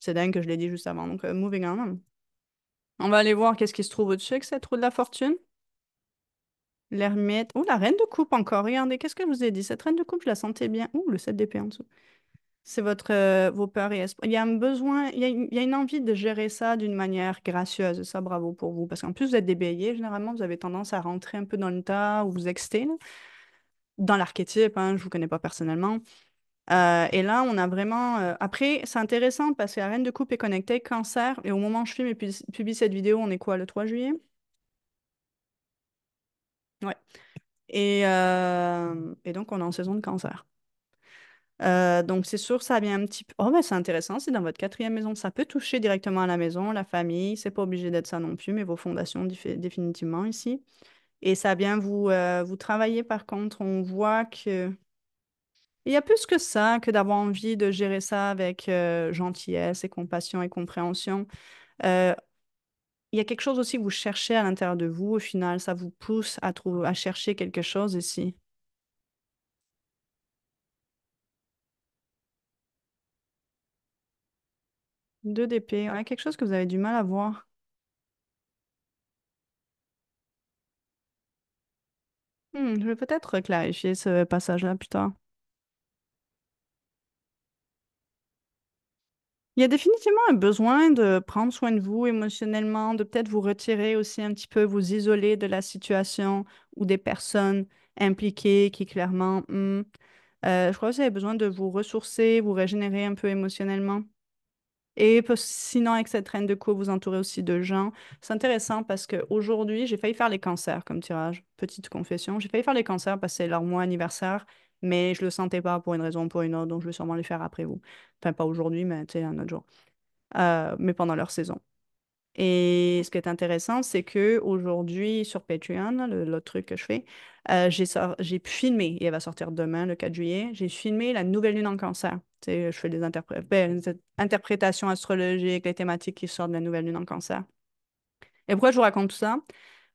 C'est dingue que je l'ai dit juste avant. Donc, euh, moving on. On va aller voir qu'est-ce qui se trouve au-dessus avec cette roue de la fortune. L'ermite. Oh, la reine de coupe encore. Regardez, qu'est-ce que je vous ai dit? Cette reine de coupe, je la sentais bien. Ouh, le 7 d'épée en dessous. C'est votre, euh, vos peurs et espoirs. Il y a un besoin, il y a, une, envie de gérer ça d'une manière gracieuse. Et ça, bravo pour vous. Parce qu'en plus, vous êtes débaillé, généralement, vous avez tendance à rentrer un peu dans le tas ou vous exciter. Dans l'archétype, hein, je ne vous connais pas personnellement. Euh, et là, on a vraiment. Euh, après, c'est intéressant parce que la reine de coupe est connectée cancer. Et au moment où je filme et publie cette vidéo, on est quoi, le 3 juillet Ouais. et donc, on est en saison de cancer. Euh, donc c'est sûr, ça vient un petit peu. Oh, ben, c'est intéressant, c'est dans votre quatrième maison. Ça peut toucher directement à la maison, la famille. C'est pas obligé d'être ça non plus, mais vos fondations définitivement ici. Et ça vient euh, vous, travailler. Par contre, on voit que il y a plus que ça, que d'avoir envie de gérer ça avec euh, gentillesse et compassion et compréhension. il y a quelque chose aussi que vous cherchez à l'intérieur de vous. Au final, ça vous pousse à, à chercher quelque chose ici. Deux d'épée. a quelque chose que vous avez du mal à voir. Hmm, je vais peut-être clarifier ce passage-là plus tard. Il y a définitivement un besoin de prendre soin de vous émotionnellement, de peut-être vous retirer aussi un petit peu, vous isoler de la situation ou des personnes impliquées qui clairement, hmm, euh, je crois que vous avez besoin de vous ressourcer, vous régénérer un peu émotionnellement. Et sinon, avec cette reine de coupe, vous entourez aussi de gens. C'est intéressant parce qu'aujourd'hui, j'ai failli faire les cancers comme tirage. Petite confession, j'ai failli faire les cancers parce que c'est leur mois anniversaire, mais je ne le sentais pas pour une raison ou pour une autre, donc je vais sûrement les faire après vous. Enfin, pas aujourd'hui, mais tu un autre jour. Euh, mais pendant leur saison. Et ce qui est intéressant, c'est que aujourd'hui sur Patreon, le, truc que je fais, euh, j'ai, filmé, et elle va sortir demain, le 4 juillet, j'ai filmé la nouvelle lune en cancer. je fais ben, des interprétations astrologiques, les thématiques qui sortent de la nouvelle lune en cancer. Et pourquoi je vous raconte tout ça?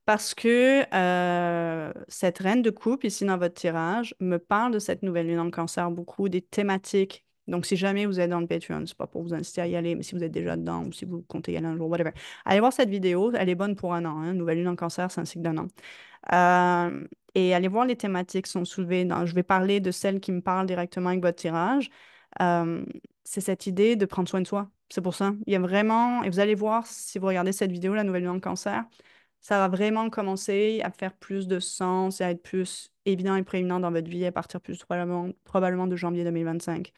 Parce que euh, cette reine de coupe, ici dans votre tirage, me parle de cette nouvelle lune en cancer beaucoup, des thématiques donc, si jamais vous êtes dans le Patreon, c'est pas pour vous inciter à y aller, mais si vous êtes déjà dedans ou si vous comptez y aller un jour, whatever. Allez voir cette vidéo, elle est bonne pour un an. Hein. Nouvelle lune en cancer, c'est un cycle d'un an. Euh, et allez voir les thématiques qui sont soulevées. Je vais parler de celles qui me parlent directement avec votre tirage. Euh, c'est cette idée de prendre soin de soi. C'est pour ça. Il y a vraiment, et vous allez voir si vous regardez cette vidéo, la nouvelle lune en cancer, ça va vraiment commencer à faire plus de sens et à être plus évident et prééminent dans votre vie à partir plus probablement, probablement de janvier 2025.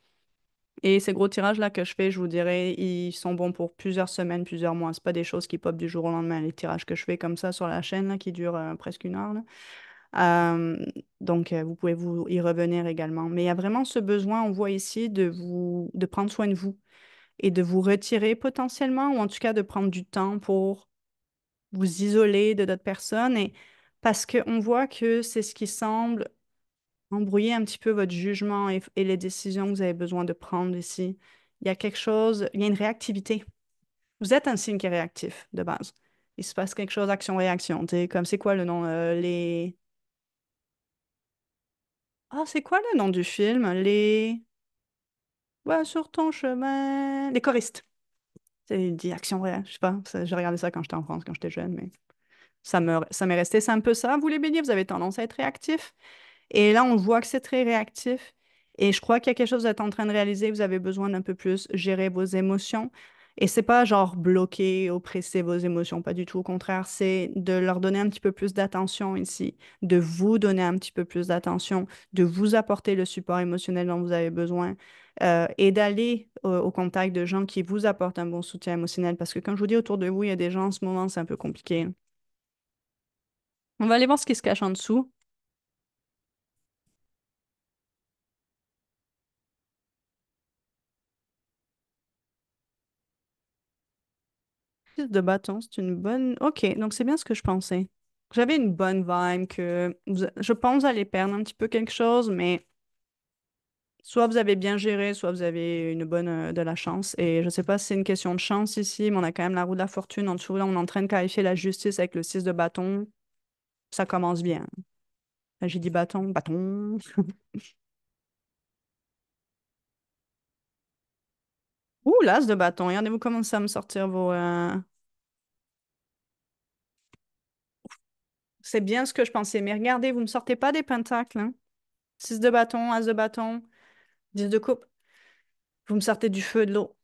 Et ces gros tirages-là que je fais, je vous dirais, ils sont bons pour plusieurs semaines, plusieurs mois. C'est pas des choses qui popent du jour au lendemain. Les tirages que je fais comme ça sur la chaîne, qui durent euh, presque une heure. donc, euh, vous pouvez vous y revenir également. Mais il y a vraiment ce besoin, on voit ici, de, vous, de prendre soin de vous et de vous retirer potentiellement, ou en tout cas de prendre du temps pour vous isoler de d'autres personnes. Et parce qu'on voit que c'est ce qui semble embrouillez un petit peu votre jugement et, les décisions que vous avez besoin de prendre ici. Il y a quelque chose, il y a une réactivité. Vous êtes un signe qui est réactif de base. Il se passe quelque chose, action-réaction. Comme c'est quoi le nom euh, Les. Ah, c'est quoi le nom du film Les. Ouais, sur ton chemin. Les choristes. C'est dit action-réaction. Je sais pas, j'ai regardé ça quand j'étais en France, quand j'étais jeune, mais ça m'est me... ça resté. C'est un peu ça. Vous les béliers, vous avez tendance à être réactif. Et là, on voit que c'est très réactif. Et je crois qu'il y a quelque chose que vous êtes en train de réaliser. Vous avez besoin d'un peu plus gérer vos émotions. Et c'est pas genre bloquer, oppresser vos émotions, pas du tout. Au contraire, c'est de leur donner un petit peu plus d'attention ici, de vous donner un petit peu plus d'attention, de vous apporter le support émotionnel dont vous avez besoin euh, et d'aller au, au, contact de gens qui vous apportent un bon soutien émotionnel. Parce que quand je vous dis autour de vous, il y a des gens en ce moment, c'est un peu compliqué. On va aller voir ce qui se cache en dessous. de bâton, c'est une bonne. OK, donc c'est bien ce que je pensais. J'avais une bonne vibe que je pense aller perdre un petit peu quelque chose, mais soit vous avez bien géré, soit vous avez une bonne euh, de la chance. Et je sais pas si c'est une question de chance ici, mais on a quand même la roue de la fortune. En dessous, là, on est en train de qualifier la justice avec le 6 de bâton. Ça commence bien. Ben, j'ai dit bâton, bâton. Ouh, l'as de bâton. Regardez-vous comment ça me sortir vos, euh, C'est bien ce que je pensais. Mais regardez, vous ne me sortez pas des pentacles. 6 hein. de bâton, as de bâton, 10 de coupe. Vous me sortez du feu de l'eau.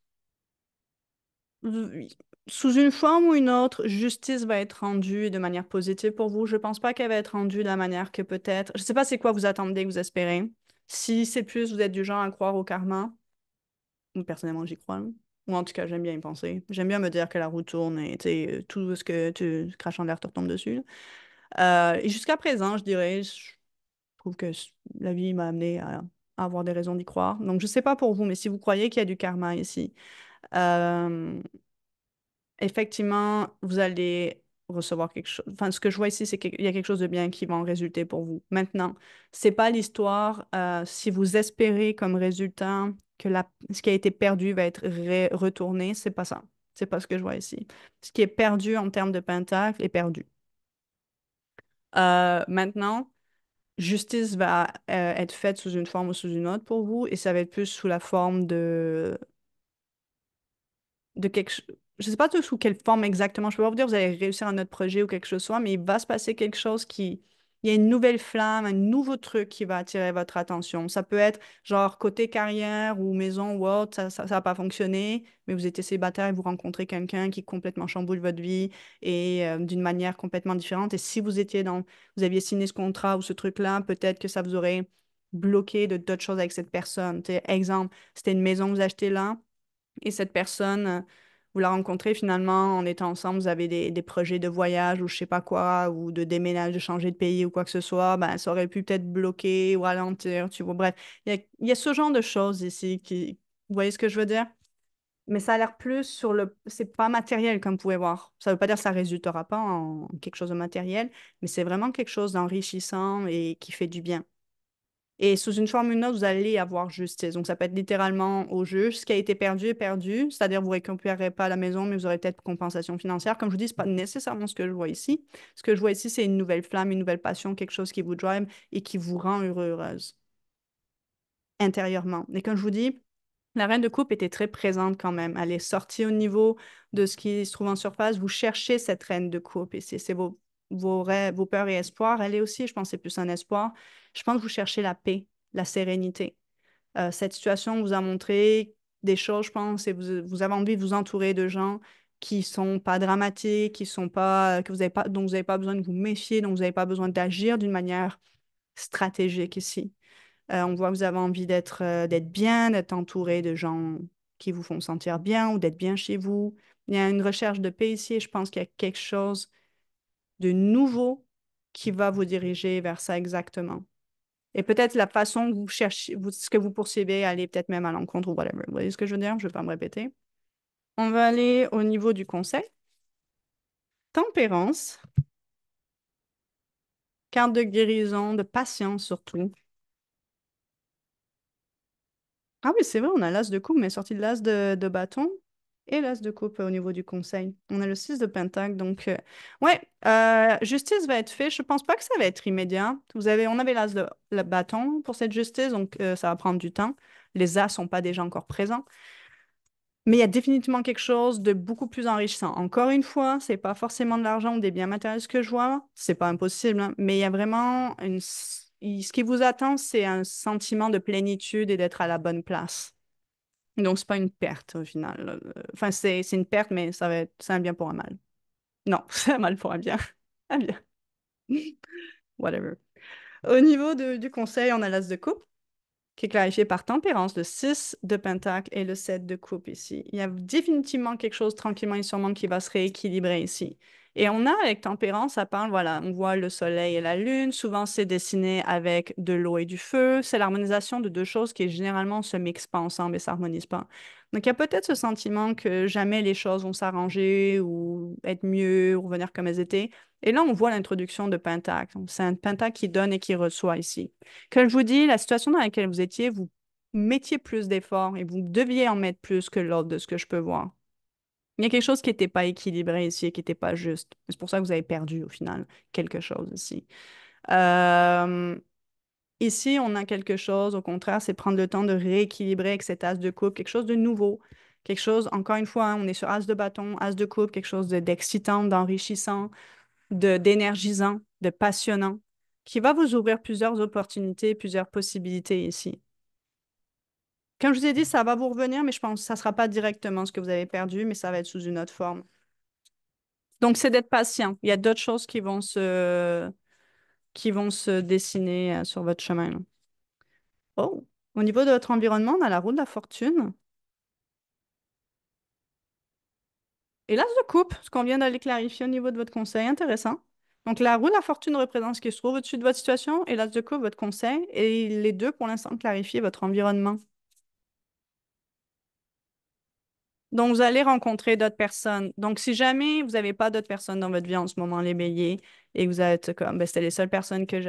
Sous une forme ou une autre, justice va être rendue de manière positive pour vous. Je ne pense pas qu'elle va être rendue de la manière que peut-être. Je ne sais pas c'est quoi vous attendez, que vous espérez. Si c'est plus, vous êtes du genre à croire au karma. Personnellement, j'y crois. Ou en tout cas, j'aime bien y penser. J'aime bien me dire que la roue tourne et tout ce que tu craches en l'air te retombe dessus. Euh, et jusqu'à présent, je dirais, je trouve que la vie m'a amené à, avoir des raisons d'y croire. Donc, je ne sais pas pour vous, mais si vous croyez qu'il y a du karma ici, euh, effectivement, vous allez recevoir quelque chose. Enfin, ce que je vois ici, c'est qu'il y a quelque chose de bien qui va en résulter pour vous. Maintenant, c'est pas l'histoire. Euh, si vous espérez comme résultat que la... ce qui a été perdu va être retourné, c'est pas ça. C'est pas ce que je vois ici. Ce qui est perdu en termes de pentacle est perdu. Euh, maintenant, justice va euh, être faite sous une forme ou sous une autre pour vous, et ça va être plus sous la forme de. de quelque Je ne sais pas sous quelle forme exactement. Je ne peux pas vous dire vous allez réussir un autre projet ou quelque chose soit, mais il va se passer quelque chose qui il y a une nouvelle flamme, un nouveau truc qui va attirer votre attention. Ça peut être genre côté carrière ou maison ou autre, ça n'a ça, a pas fonctionné, mais vous étiez célibataire et vous rencontrez quelqu'un qui complètement chamboule votre vie et euh, d'une manière complètement différente. Et si vous étiez dans, vous aviez signé ce contrat ou ce truc-là, peut-être que ça vous aurait bloqué de d'autres choses avec cette personne. exemple, c'était une maison que vous achetez là et cette personne euh, vous la rencontrez finalement en étant ensemble, vous avez des, projets de voyage ou je sais pas quoi, ou de déménage, de changer de pays ou quoi que ce soit, ben, ça aurait pu peut-être bloquer ou ralentir, tu vois. Bref, il y, a, ce genre de choses ici qui. Vous voyez ce que je veux dire? Mais ça a l'air plus sur le. C'est pas matériel, comme vous pouvez voir. Ça veut pas dire que ça résultera pas en quelque chose de matériel, mais c'est vraiment quelque chose d'enrichissant et qui fait du bien. Et sous une forme ou une autre, vous allez avoir justice. Donc, ça peut être littéralement au juge. Ce qui a été perdu est perdu, c'est-à-dire vous ne récupérerez pas la maison, mais vous aurez peut-être compensation financière. Comme je vous dis, ce n'est pas nécessairement ce que je vois ici. Ce que je vois ici, c'est une nouvelle flamme, une nouvelle passion, quelque chose qui vous drive et qui vous rend heureuse intérieurement. Et comme je vous dis, la reine de coupe était très présente quand même. Elle est sortie au niveau de ce qui se trouve en surface. Vous cherchez cette reine de coupe et c'est vos, vos, vos peurs et espoirs. Elle est aussi, je pense, c'est plus un espoir je pense que vous cherchez la paix, la sérénité. Euh, cette situation vous a montré des choses, je pense, et vous, avez envie de vous entourer de gens qui ne sont pas dramatiques, qui sont pas, que vous avez pas, dont vous n'avez pas besoin de vous méfier, dont vous n'avez pas besoin d'agir d'une manière stratégique ici. Euh, on voit que vous avez envie d'être euh, d'être bien, d'être entouré de gens qui vous font sentir bien ou d'être bien chez vous. Il y a une recherche de paix ici et je pense qu'il y a quelque chose de nouveau qui va vous diriger vers ça exactement. Et peut-être la façon que vous cherchez, ce que vous poursuivez, aller peut-être même à l'encontre ou whatever. Vous voyez ce que je veux dire? Je ne vais pas me répéter. On va aller au niveau du conseil. Tempérance. Carte de guérison, de patience surtout. Ah oui, c'est vrai, on a l'as de coupe, mais sorti de l'as de bâton et l'as de coupe euh, au niveau du conseil. On a le 6 de pentacle. Donc, euh, ouais, euh, justice va être faite. Je pense pas que ça va être immédiat. Vous avez, on avait l'as de bâton pour cette justice, donc ça va prendre du temps. Les as sont pas déjà encore présents. Mais il y a définitivement quelque chose de beaucoup plus enrichissant. Encore une fois, c'est pas forcément de l'argent ou des biens matériels ce que je vois. C'est pas impossible, hein. mais il y a vraiment Ce qui vous attend, c'est un sentiment de plénitude et d'être à la bonne place. Donc, c'est pas une perte au final. Enfin, c'est une perte, mais ça va être c'est un bien pour un mal. Non, c'est un mal pour un bien. Un bien. Whatever. Au niveau de, du conseil, on a l'as de coupe, qui est clarifié par tempérance, le 6 de pentacle et le 7 de coupe ici. Il y a définitivement quelque chose tranquillement et sûrement qui va se rééquilibrer ici. Et on a avec tempérance, ça parle, voilà, on voit le soleil et la lune, souvent c'est dessiné avec de l'eau et du feu, c'est l'harmonisation de deux choses qui généralement se mixent pas ensemble et s'harmonisent pas. Donc il y a peut-être ce sentiment que jamais les choses vont s'arranger ou être mieux ou revenir comme elles étaient. Et là, on voit l'introduction de Pentac. C'est un Pentac qui donne et qui reçoit ici. Comme je vous dis, la situation dans laquelle vous étiez, vous mettiez plus d'efforts et vous deviez en mettre plus que l'ordre de ce que je peux voir. Il y a quelque chose qui n'était pas équilibré ici, et qui n'était pas juste. C'est pour ça que vous avez perdu au final quelque chose ici. Euh, ici, on a quelque chose, au contraire, c'est prendre le temps de rééquilibrer avec cet as de coupe, quelque chose de nouveau, quelque chose, encore une fois, hein, on est sur as de bâton, as de coupe, quelque chose d'excitant, de, d'enrichissant, d'énergisant, de passionnant, qui va vous ouvrir plusieurs opportunités, plusieurs possibilités ici. Comme je vous ai dit, ça va vous revenir, mais je pense que ça ne sera pas directement ce que vous avez perdu, mais ça va être sous une autre forme. Donc, c'est d'être patient. Il y a d'autres choses qui vont se, qui vont se dessiner euh, sur votre chemin. Oh, au niveau de votre environnement, on a la roue de la fortune. Et là, de coupe, ce qu'on vient d'aller clarifier au niveau de votre conseil, intéressant. Donc, la roue de la fortune représente ce qui se trouve au-dessus de votre situation et l'as de coupe, votre conseil. Et les deux, pour l'instant, clarifient votre environnement. Donc, vous allez rencontrer d'autres personnes. Donc, si jamais vous n'avez pas d'autres personnes dans votre vie en ce moment, les béliers, et vous êtes comme, ben, c'était les seules personnes que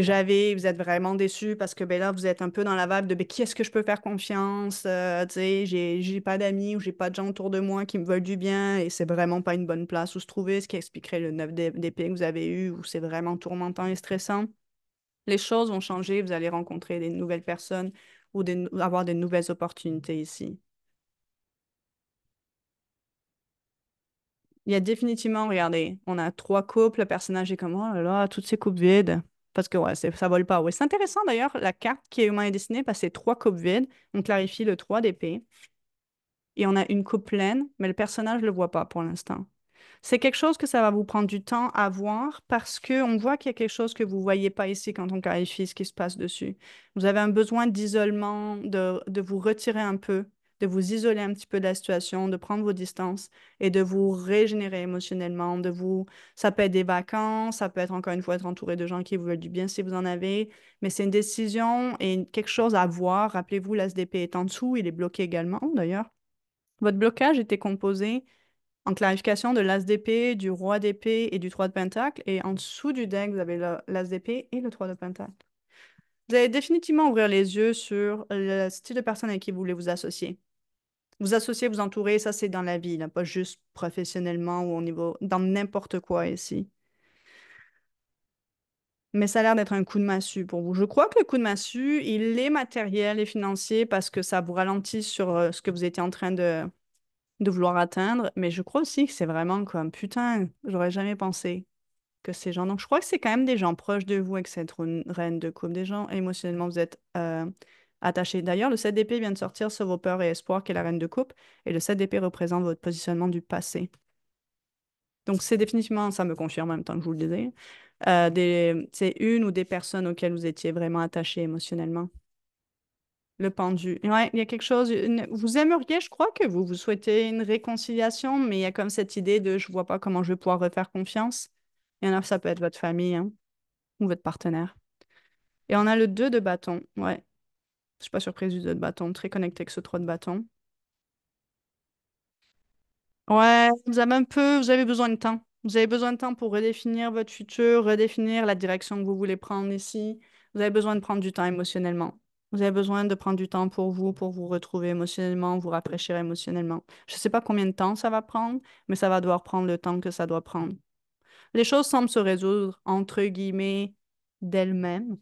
j'avais, vous êtes vraiment déçu parce que ben, là, vous êtes un peu dans la vague de ben, qui est-ce que je peux faire confiance? Euh, tu sais, j'ai, pas d'amis ou j'ai pas de gens autour de moi qui me veulent du bien et c'est vraiment pas une bonne place où se trouver, ce qui expliquerait le 9 d'épée que vous avez eu où c'est vraiment tourmentant et stressant. Les choses vont changer, vous allez rencontrer des nouvelles personnes ou avoir des nouvelles opportunités ici. il y a définitivement, regardez, on a trois coupes, le personnage est comme, oh là là, toutes ces coupes vides. Parce que ouais, ça vole pas. Ouais. C'est intéressant d'ailleurs, la carte qui est humain dessinée, parce que c'est trois coupes vides. On clarifie le 3 d'épée. Et on a une coupe pleine, mais le personnage ne le voit pas pour l'instant. C'est quelque chose que ça va vous prendre du temps à voir parce qu'on voit qu'il y a quelque chose que vous ne voyez pas ici quand on clarifie ce qui se passe dessus. Vous avez un besoin d'isolement, de vous retirer un peu de vous isoler un petit peu de la situation, de prendre vos distances et de vous régénérer émotionnellement, de vous... Ça peut être des vacances, ça peut être encore une fois être entouré de gens qui vous veulent du bien si vous en avez, mais c'est une décision et quelque chose à voir. Rappelez-vous, l'ASDP est en dessous, il est bloqué également d'ailleurs. Votre blocage était composé en clarification de l'As d'épée, du Roi d'épée et du 3 de pentacle. Et en dessous du deck, vous avez l'As d'épée et le 3 de pentacle. Vous allez définitivement ouvrir les yeux sur le style de personne avec qui vous voulez vous associer vous associer, vous entourez, ça c'est dans la vie, là, pas juste professionnellement ou au niveau, dans n'importe quoi ici. Mais ça a l'air d'être un coup de massue pour vous. Je crois que le coup de massue, il est matériel et financier parce que ça vous ralentit sur euh, ce que vous étiez en train de, de vouloir atteindre. Mais je crois aussi que c'est vraiment comme putain, j'aurais jamais pensé que ces gens. Donc je crois que c'est quand même des gens proches de vous avec cette reine de coupe, des gens émotionnellement, vous êtes. Euh, attaché. D'ailleurs, le 7 d'épée vient de sortir sur vos peurs et espoirs, qui est la reine de coupe, et le 7 d'épée représente votre positionnement du passé. Donc, c'est définitivement, ça me confirme en même temps que je vous le disais, euh, c'est une ou des personnes auxquelles vous étiez vraiment attaché émotionnellement. Le pendu. Ouais, il y a quelque chose. Vous aimeriez, je crois que vous, vous souhaitez une réconciliation, mais il y a comme cette idée de je vois pas comment je vais pouvoir refaire confiance. Il y en a, ça peut être votre famille hein, ou votre partenaire. Et on a le 2 de bâton. Ouais. Je suis pas surprise du 2 de bâton, très connecté avec ce 3 de bâton. Ouais, vous avez un peu, vous avez besoin de temps. Vous avez besoin de temps pour redéfinir votre futur, redéfinir la direction que vous voulez prendre ici. Vous avez besoin de prendre du temps émotionnellement. Vous avez besoin de prendre du temps pour vous, pour vous retrouver émotionnellement, vous rafraîchir émotionnellement. Je ne sais pas combien de temps ça va prendre, mais ça va devoir prendre le temps que ça doit prendre. Les choses semblent se résoudre, entre guillemets, d'elles-mêmes.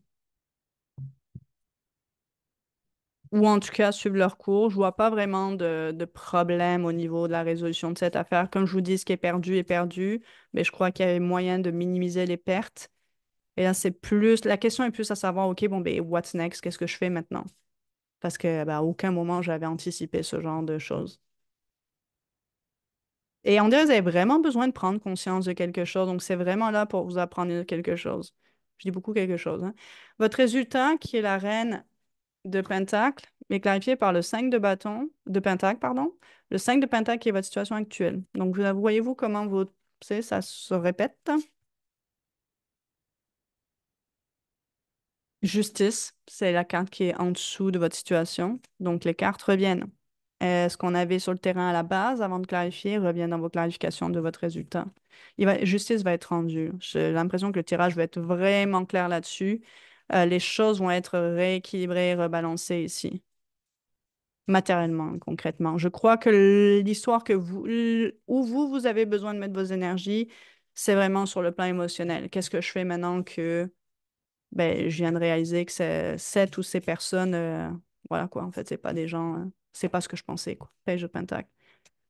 ou en tout cas suivre leur cours. Je vois pas vraiment de, de, problème au niveau de la résolution de cette affaire. Comme je vous dis, ce qui est perdu est perdu, mais je crois qu'il y a moyen de minimiser les pertes. Et là, c'est plus, la question est plus à savoir, OK, bon, ben, what's next? Qu'est-ce que je fais maintenant? Parce que, ben, aucun moment, j'avais anticipé ce genre de choses. Et on avez vraiment besoin de prendre conscience de quelque chose. Donc, c'est vraiment là pour vous apprendre quelque chose. Je dis beaucoup quelque chose. Hein. Votre résultat, qui est la reine de pentacle mais clarifié par le 5 de bâton, de pentacle, pardon. Le 5 de pentacle qui est votre situation actuelle. Donc, voyez-vous comment vous, ça se répète? Justice, c'est la carte qui est en dessous de votre situation. Donc, les cartes reviennent. Est-ce qu'on avait sur le terrain à la base avant de clarifier revient dans vos clarifications de votre résultat. justice va être rendue. J'ai l'impression que le tirage va être vraiment clair là-dessus. Euh, les choses vont être rééquilibrées, rebalancées ici, matériellement, concrètement. Je crois que l'histoire que vous, où vous, vous avez besoin de mettre vos énergies, c'est vraiment sur le plan émotionnel. Qu'est-ce que je fais maintenant que ben, je viens de réaliser que cette ou ces personnes, euh, voilà quoi, en fait, c'est pas des gens, hein. c'est pas ce que je pensais, quoi. Page de Pentacle.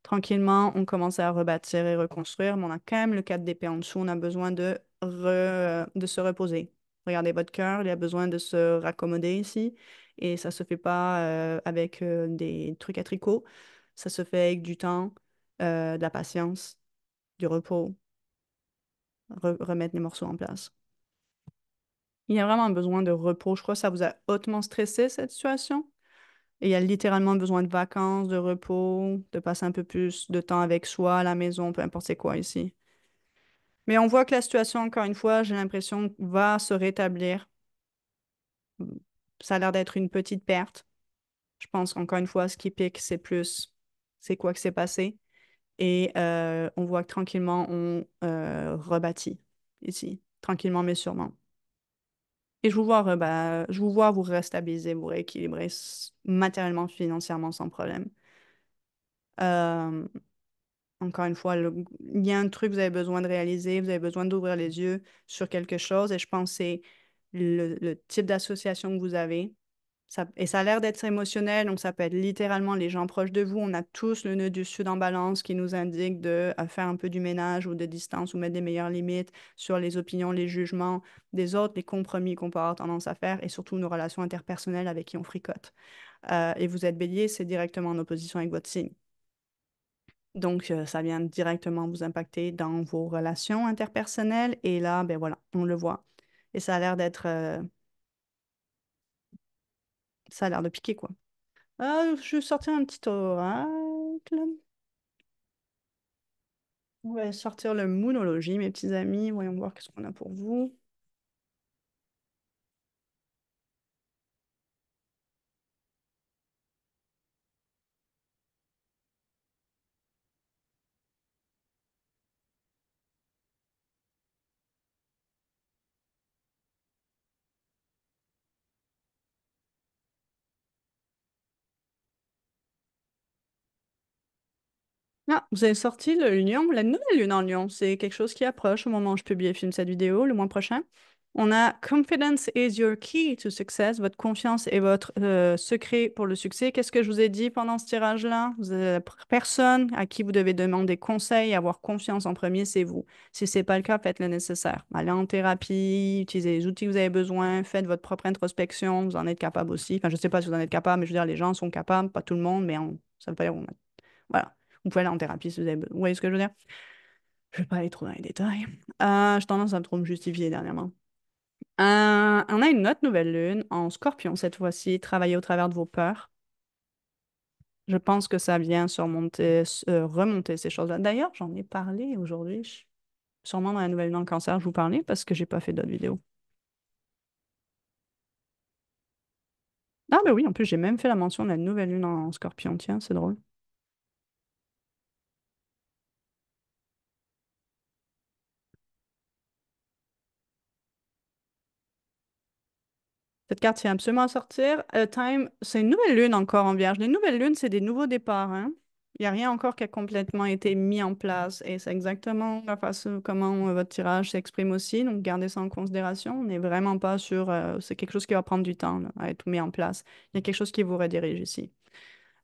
Tranquillement, on commence à rebâtir et reconstruire, mais on a quand même le cadre d'épée en dessous, on a besoin de, de se reposer, regardez votre cœur, il a besoin de se raccommoder ici. Et ça ne se fait pas euh, avec euh, des trucs à tricot. Ça se fait avec du temps, euh, de la patience, du repos, remettre les morceaux en place. Il y a vraiment besoin de repos. Je crois que ça vous a hautement stressé, cette situation. Et il y a littéralement besoin de vacances, de repos, de passer un peu plus de temps avec soi à la maison, peu importe c'est quoi ici. Mais on voit que la situation, encore une fois, j'ai l'impression, va se rétablir. Ça a l'air d'être une petite perte. Je pense qu'encore une fois, ce qui pique, c'est plus c'est quoi que c'est passé. Et euh, on voit que tranquillement, on euh, rebâtit ici, tranquillement mais sûrement. Et je vous vois, je vous, vois vous restabiliser, vous rééquilibrer matériellement, financièrement, sans problème. Euh, encore une fois, il y a un truc que vous avez besoin de réaliser, vous avez besoin d'ouvrir les yeux sur quelque chose. Et je pense que c'est le, type d'association que vous avez. et ça a l'air d'être émotionnel, donc ça peut être littéralement les gens proches de vous. On a tous le nœud du sud en balance qui nous indique de euh, faire un peu du ménage ou de distance ou mettre des meilleures limites sur les opinions, les jugements des autres, les compromis qu'on peut avoir tendance à faire et surtout nos relations interpersonnelles avec qui on fricote. Euh, et vous êtes bélier, c'est directement en opposition avec votre signe. Donc, euh, ça vient directement vous impacter dans vos relations interpersonnelles. Et là, ben voilà, on le voit. Et ça a l'air d'être. Euh, ça a l'air de piquer, quoi. Ah, je vais sortir un petit oracle. On va sortir le monologie, mes petits amis. Voyons voir qu'est-ce qu'on a pour vous. Ah, vous avez sorti le Lyon, la nouvelle lune en Lyon. C'est quelque chose qui approche au moment où je publie et filme cette vidéo, le mois prochain. On a Confidence is your key to success. Votre confiance est votre euh, secret pour le succès. Qu'est-ce que je vous ai dit pendant ce tirage-là Vous personne à qui vous devez demander conseil, avoir confiance en premier, c'est vous. Si ce n'est pas le cas, faites le nécessaire. Allez en thérapie, utilisez les outils que vous avez besoin, faites votre propre introspection, vous en êtes capable aussi. Enfin, je ne sais pas si vous en êtes capable, mais je veux dire, les gens sont capables, pas tout le monde, mais ça ne veut pas dire Voilà. Vous pouvez aller en thérapie si vous avez Vous voyez ce que je veux dire? Je ne vais pas aller trop dans les détails. Euh, J'ai tendance à trop me justifier dernièrement. Euh, on a une autre nouvelle lune en scorpion cette fois-ci. Travaillez au travers de vos peurs. Je pense que ça vient surmonter, euh, remonter ces choses-là. D'ailleurs, j'en ai parlé aujourd'hui. Sûrement dans la nouvelle lune en cancer, je vous parlais parce que j'ai pas fait d'autres vidéos. Ah ben oui, en plus j'ai même fait la mention de la nouvelle lune en scorpion, tiens, c'est drôle. Cette carte, c'est absolument à sortir. A euh, time, c'est une nouvelle lune encore en vierge. Les nouvelles lunes, c'est des nouveaux départs. Hein. Il n'y a rien encore qui a complètement été mis en place. Et c'est exactement la façon comment euh, votre tirage s'exprime aussi. Donc, gardez ça en considération. On n'est vraiment pas sur. Euh, c'est quelque chose qui va prendre du temps à être mis en place. Il y a quelque chose qui vous redirige ici.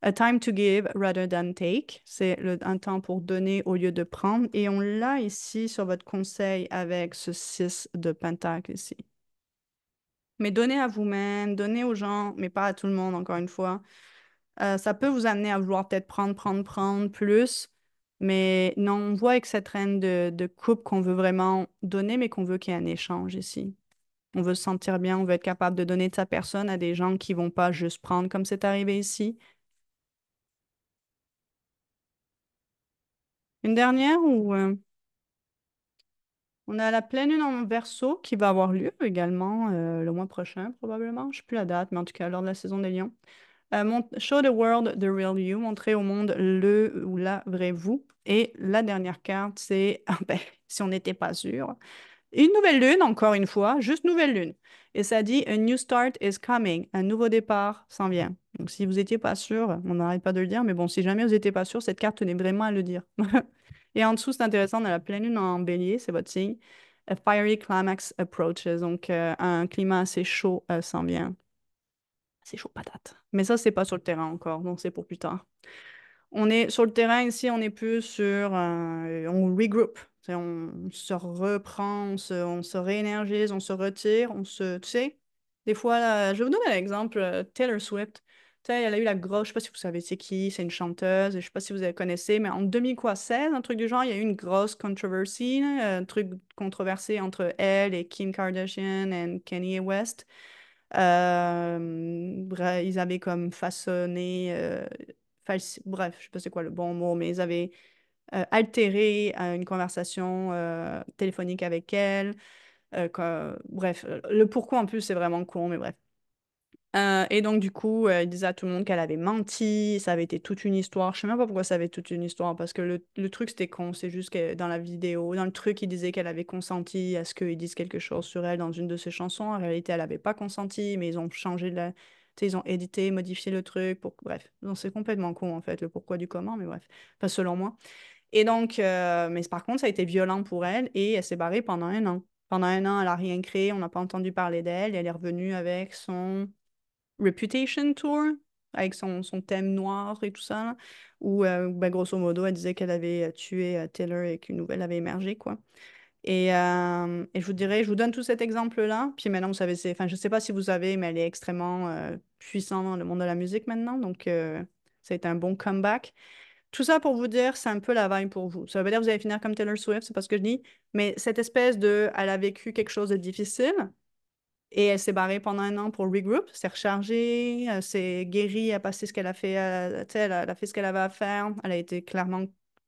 A time to give rather than take. C'est un temps pour donner au lieu de prendre. Et on l'a ici sur votre conseil avec ce 6 de Pentacle ici. Mais donner à vous-même, donner aux gens, mais pas à tout le monde, encore une fois. Euh, ça peut vous amener à vouloir peut-être prendre, prendre, prendre plus. Mais non, on voit avec cette reine de, de coupe qu'on veut vraiment donner, mais qu'on veut qu'il y ait un échange ici. On veut se sentir bien, on veut être capable de donner de sa personne à des gens qui vont pas juste prendre comme c'est arrivé ici. Une dernière ou... Euh? On a la pleine lune en verso qui va avoir lieu également euh, le mois prochain, probablement. Je ne sais plus la date, mais en tout cas, lors de la saison des lions. Euh, show the world the real you, montrer au monde le ou la vraie vous. Et la dernière carte, c'est, ah ben, si on n'était pas sûr, une nouvelle lune, encore une fois, juste nouvelle lune. Et ça dit A new start is coming, un nouveau départ s'en vient. Donc si vous n'étiez pas sûr, on n'arrête pas de le dire, mais bon, si jamais vous n'étiez pas sûr, cette carte tenait vraiment à le dire. Et en dessous, c'est intéressant, on a la pleine lune en bélier, c'est votre signe. A fiery climax approaches, donc euh, un climat assez chaud euh, s'en vient. C'est chaud patate. Mais ça, c'est pas sur le terrain encore, donc c'est pour plus tard. On est sur le terrain ici, on est plus sur. Euh, on regroupe, on se reprend, on se, réénergise, on se retire, on se. Tu sais, des fois, là, je vais vous donner l'exemple Taylor Swift elle a eu la grosse, je sais pas si vous savez c'est qui, c'est une chanteuse, je sais pas si vous la connaissez, mais en 2016, un truc du genre, il y a eu une grosse controversie, euh, un truc controversé entre elle et Kim Kardashian et Kanye West. Euh, ils avaient comme façonné, euh, bref, je sais pas c'est quoi le bon mot, mais ils avaient euh, altéré une conversation téléphonique avec elle. bref, le pourquoi en plus, c'est vraiment con, mais bref. Euh, et donc, du coup, elle euh, disait à tout le monde qu'elle avait menti, ça avait été toute une histoire. Je sais même pas pourquoi ça avait été toute une histoire, parce que le, truc, c'était con. C'est juste que dans la vidéo, dans le truc, il disait qu'elle avait consenti à ce qu'ils disent quelque chose sur elle dans une de ses chansons. En réalité, elle n'avait pas consenti, mais ils ont changé de la... ils ont édité, modifié le truc. Pour... Bref, c'est complètement con, en fait, le pourquoi du comment, mais bref, pas selon moi. Et donc, euh, mais par contre, ça a été violent pour elle et elle s'est barrée pendant un an. Pendant un an, elle n'a rien créé, on n'a pas entendu parler d'elle. Et elle est revenue avec son Reputation Tour avec son, son, thème noir et tout ça, où euh, ben, grosso modo, elle disait qu'elle avait euh, tué euh, Taylor et qu'une nouvelle avait émergé, quoi. Et, et, je vous dirais, je vous donne tout cet exemple-là, puis maintenant, vous savez, enfin, je ne sais pas si vous savez, mais elle est extrêmement puissante dans le monde de la musique maintenant, donc ça a été un bon comeback. Tout ça pour vous dire, c'est un peu la vibe pour vous. Ça veut dire que vous allez finir comme Taylor Swift, c'est pas ce que je dis, mais cette espèce de, elle a vécu quelque chose de difficile, et elle s'est barrée pendant un an pour regroup, s'est rechargée, euh, s'est guérie, a passé ce qu'elle a fait, euh, elle, elle, a, fait ce qu'elle avait à faire. Elle a été clairement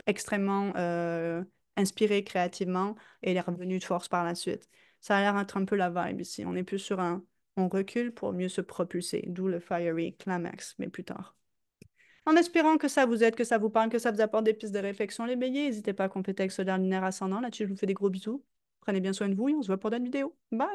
extrêmement euh, inspirée créativement et elle est revenue de force par la suite. Ça a l'air d'être un peu la vibe ici. On est plus sur un on recule pour mieux se propulser, d'où le fiery climax, mais plus tard. En espérant que ça vous aide, que ça vous parle, que ça vous apporte des pistes de réflexion, les béliers, n'hésitez pas à compléter avec dernier lunaire ascendant. Là-dessus, je vous fais des gros bisous. Prenez bien soin de vous et on se voit pour d'autres vidéos. Bye!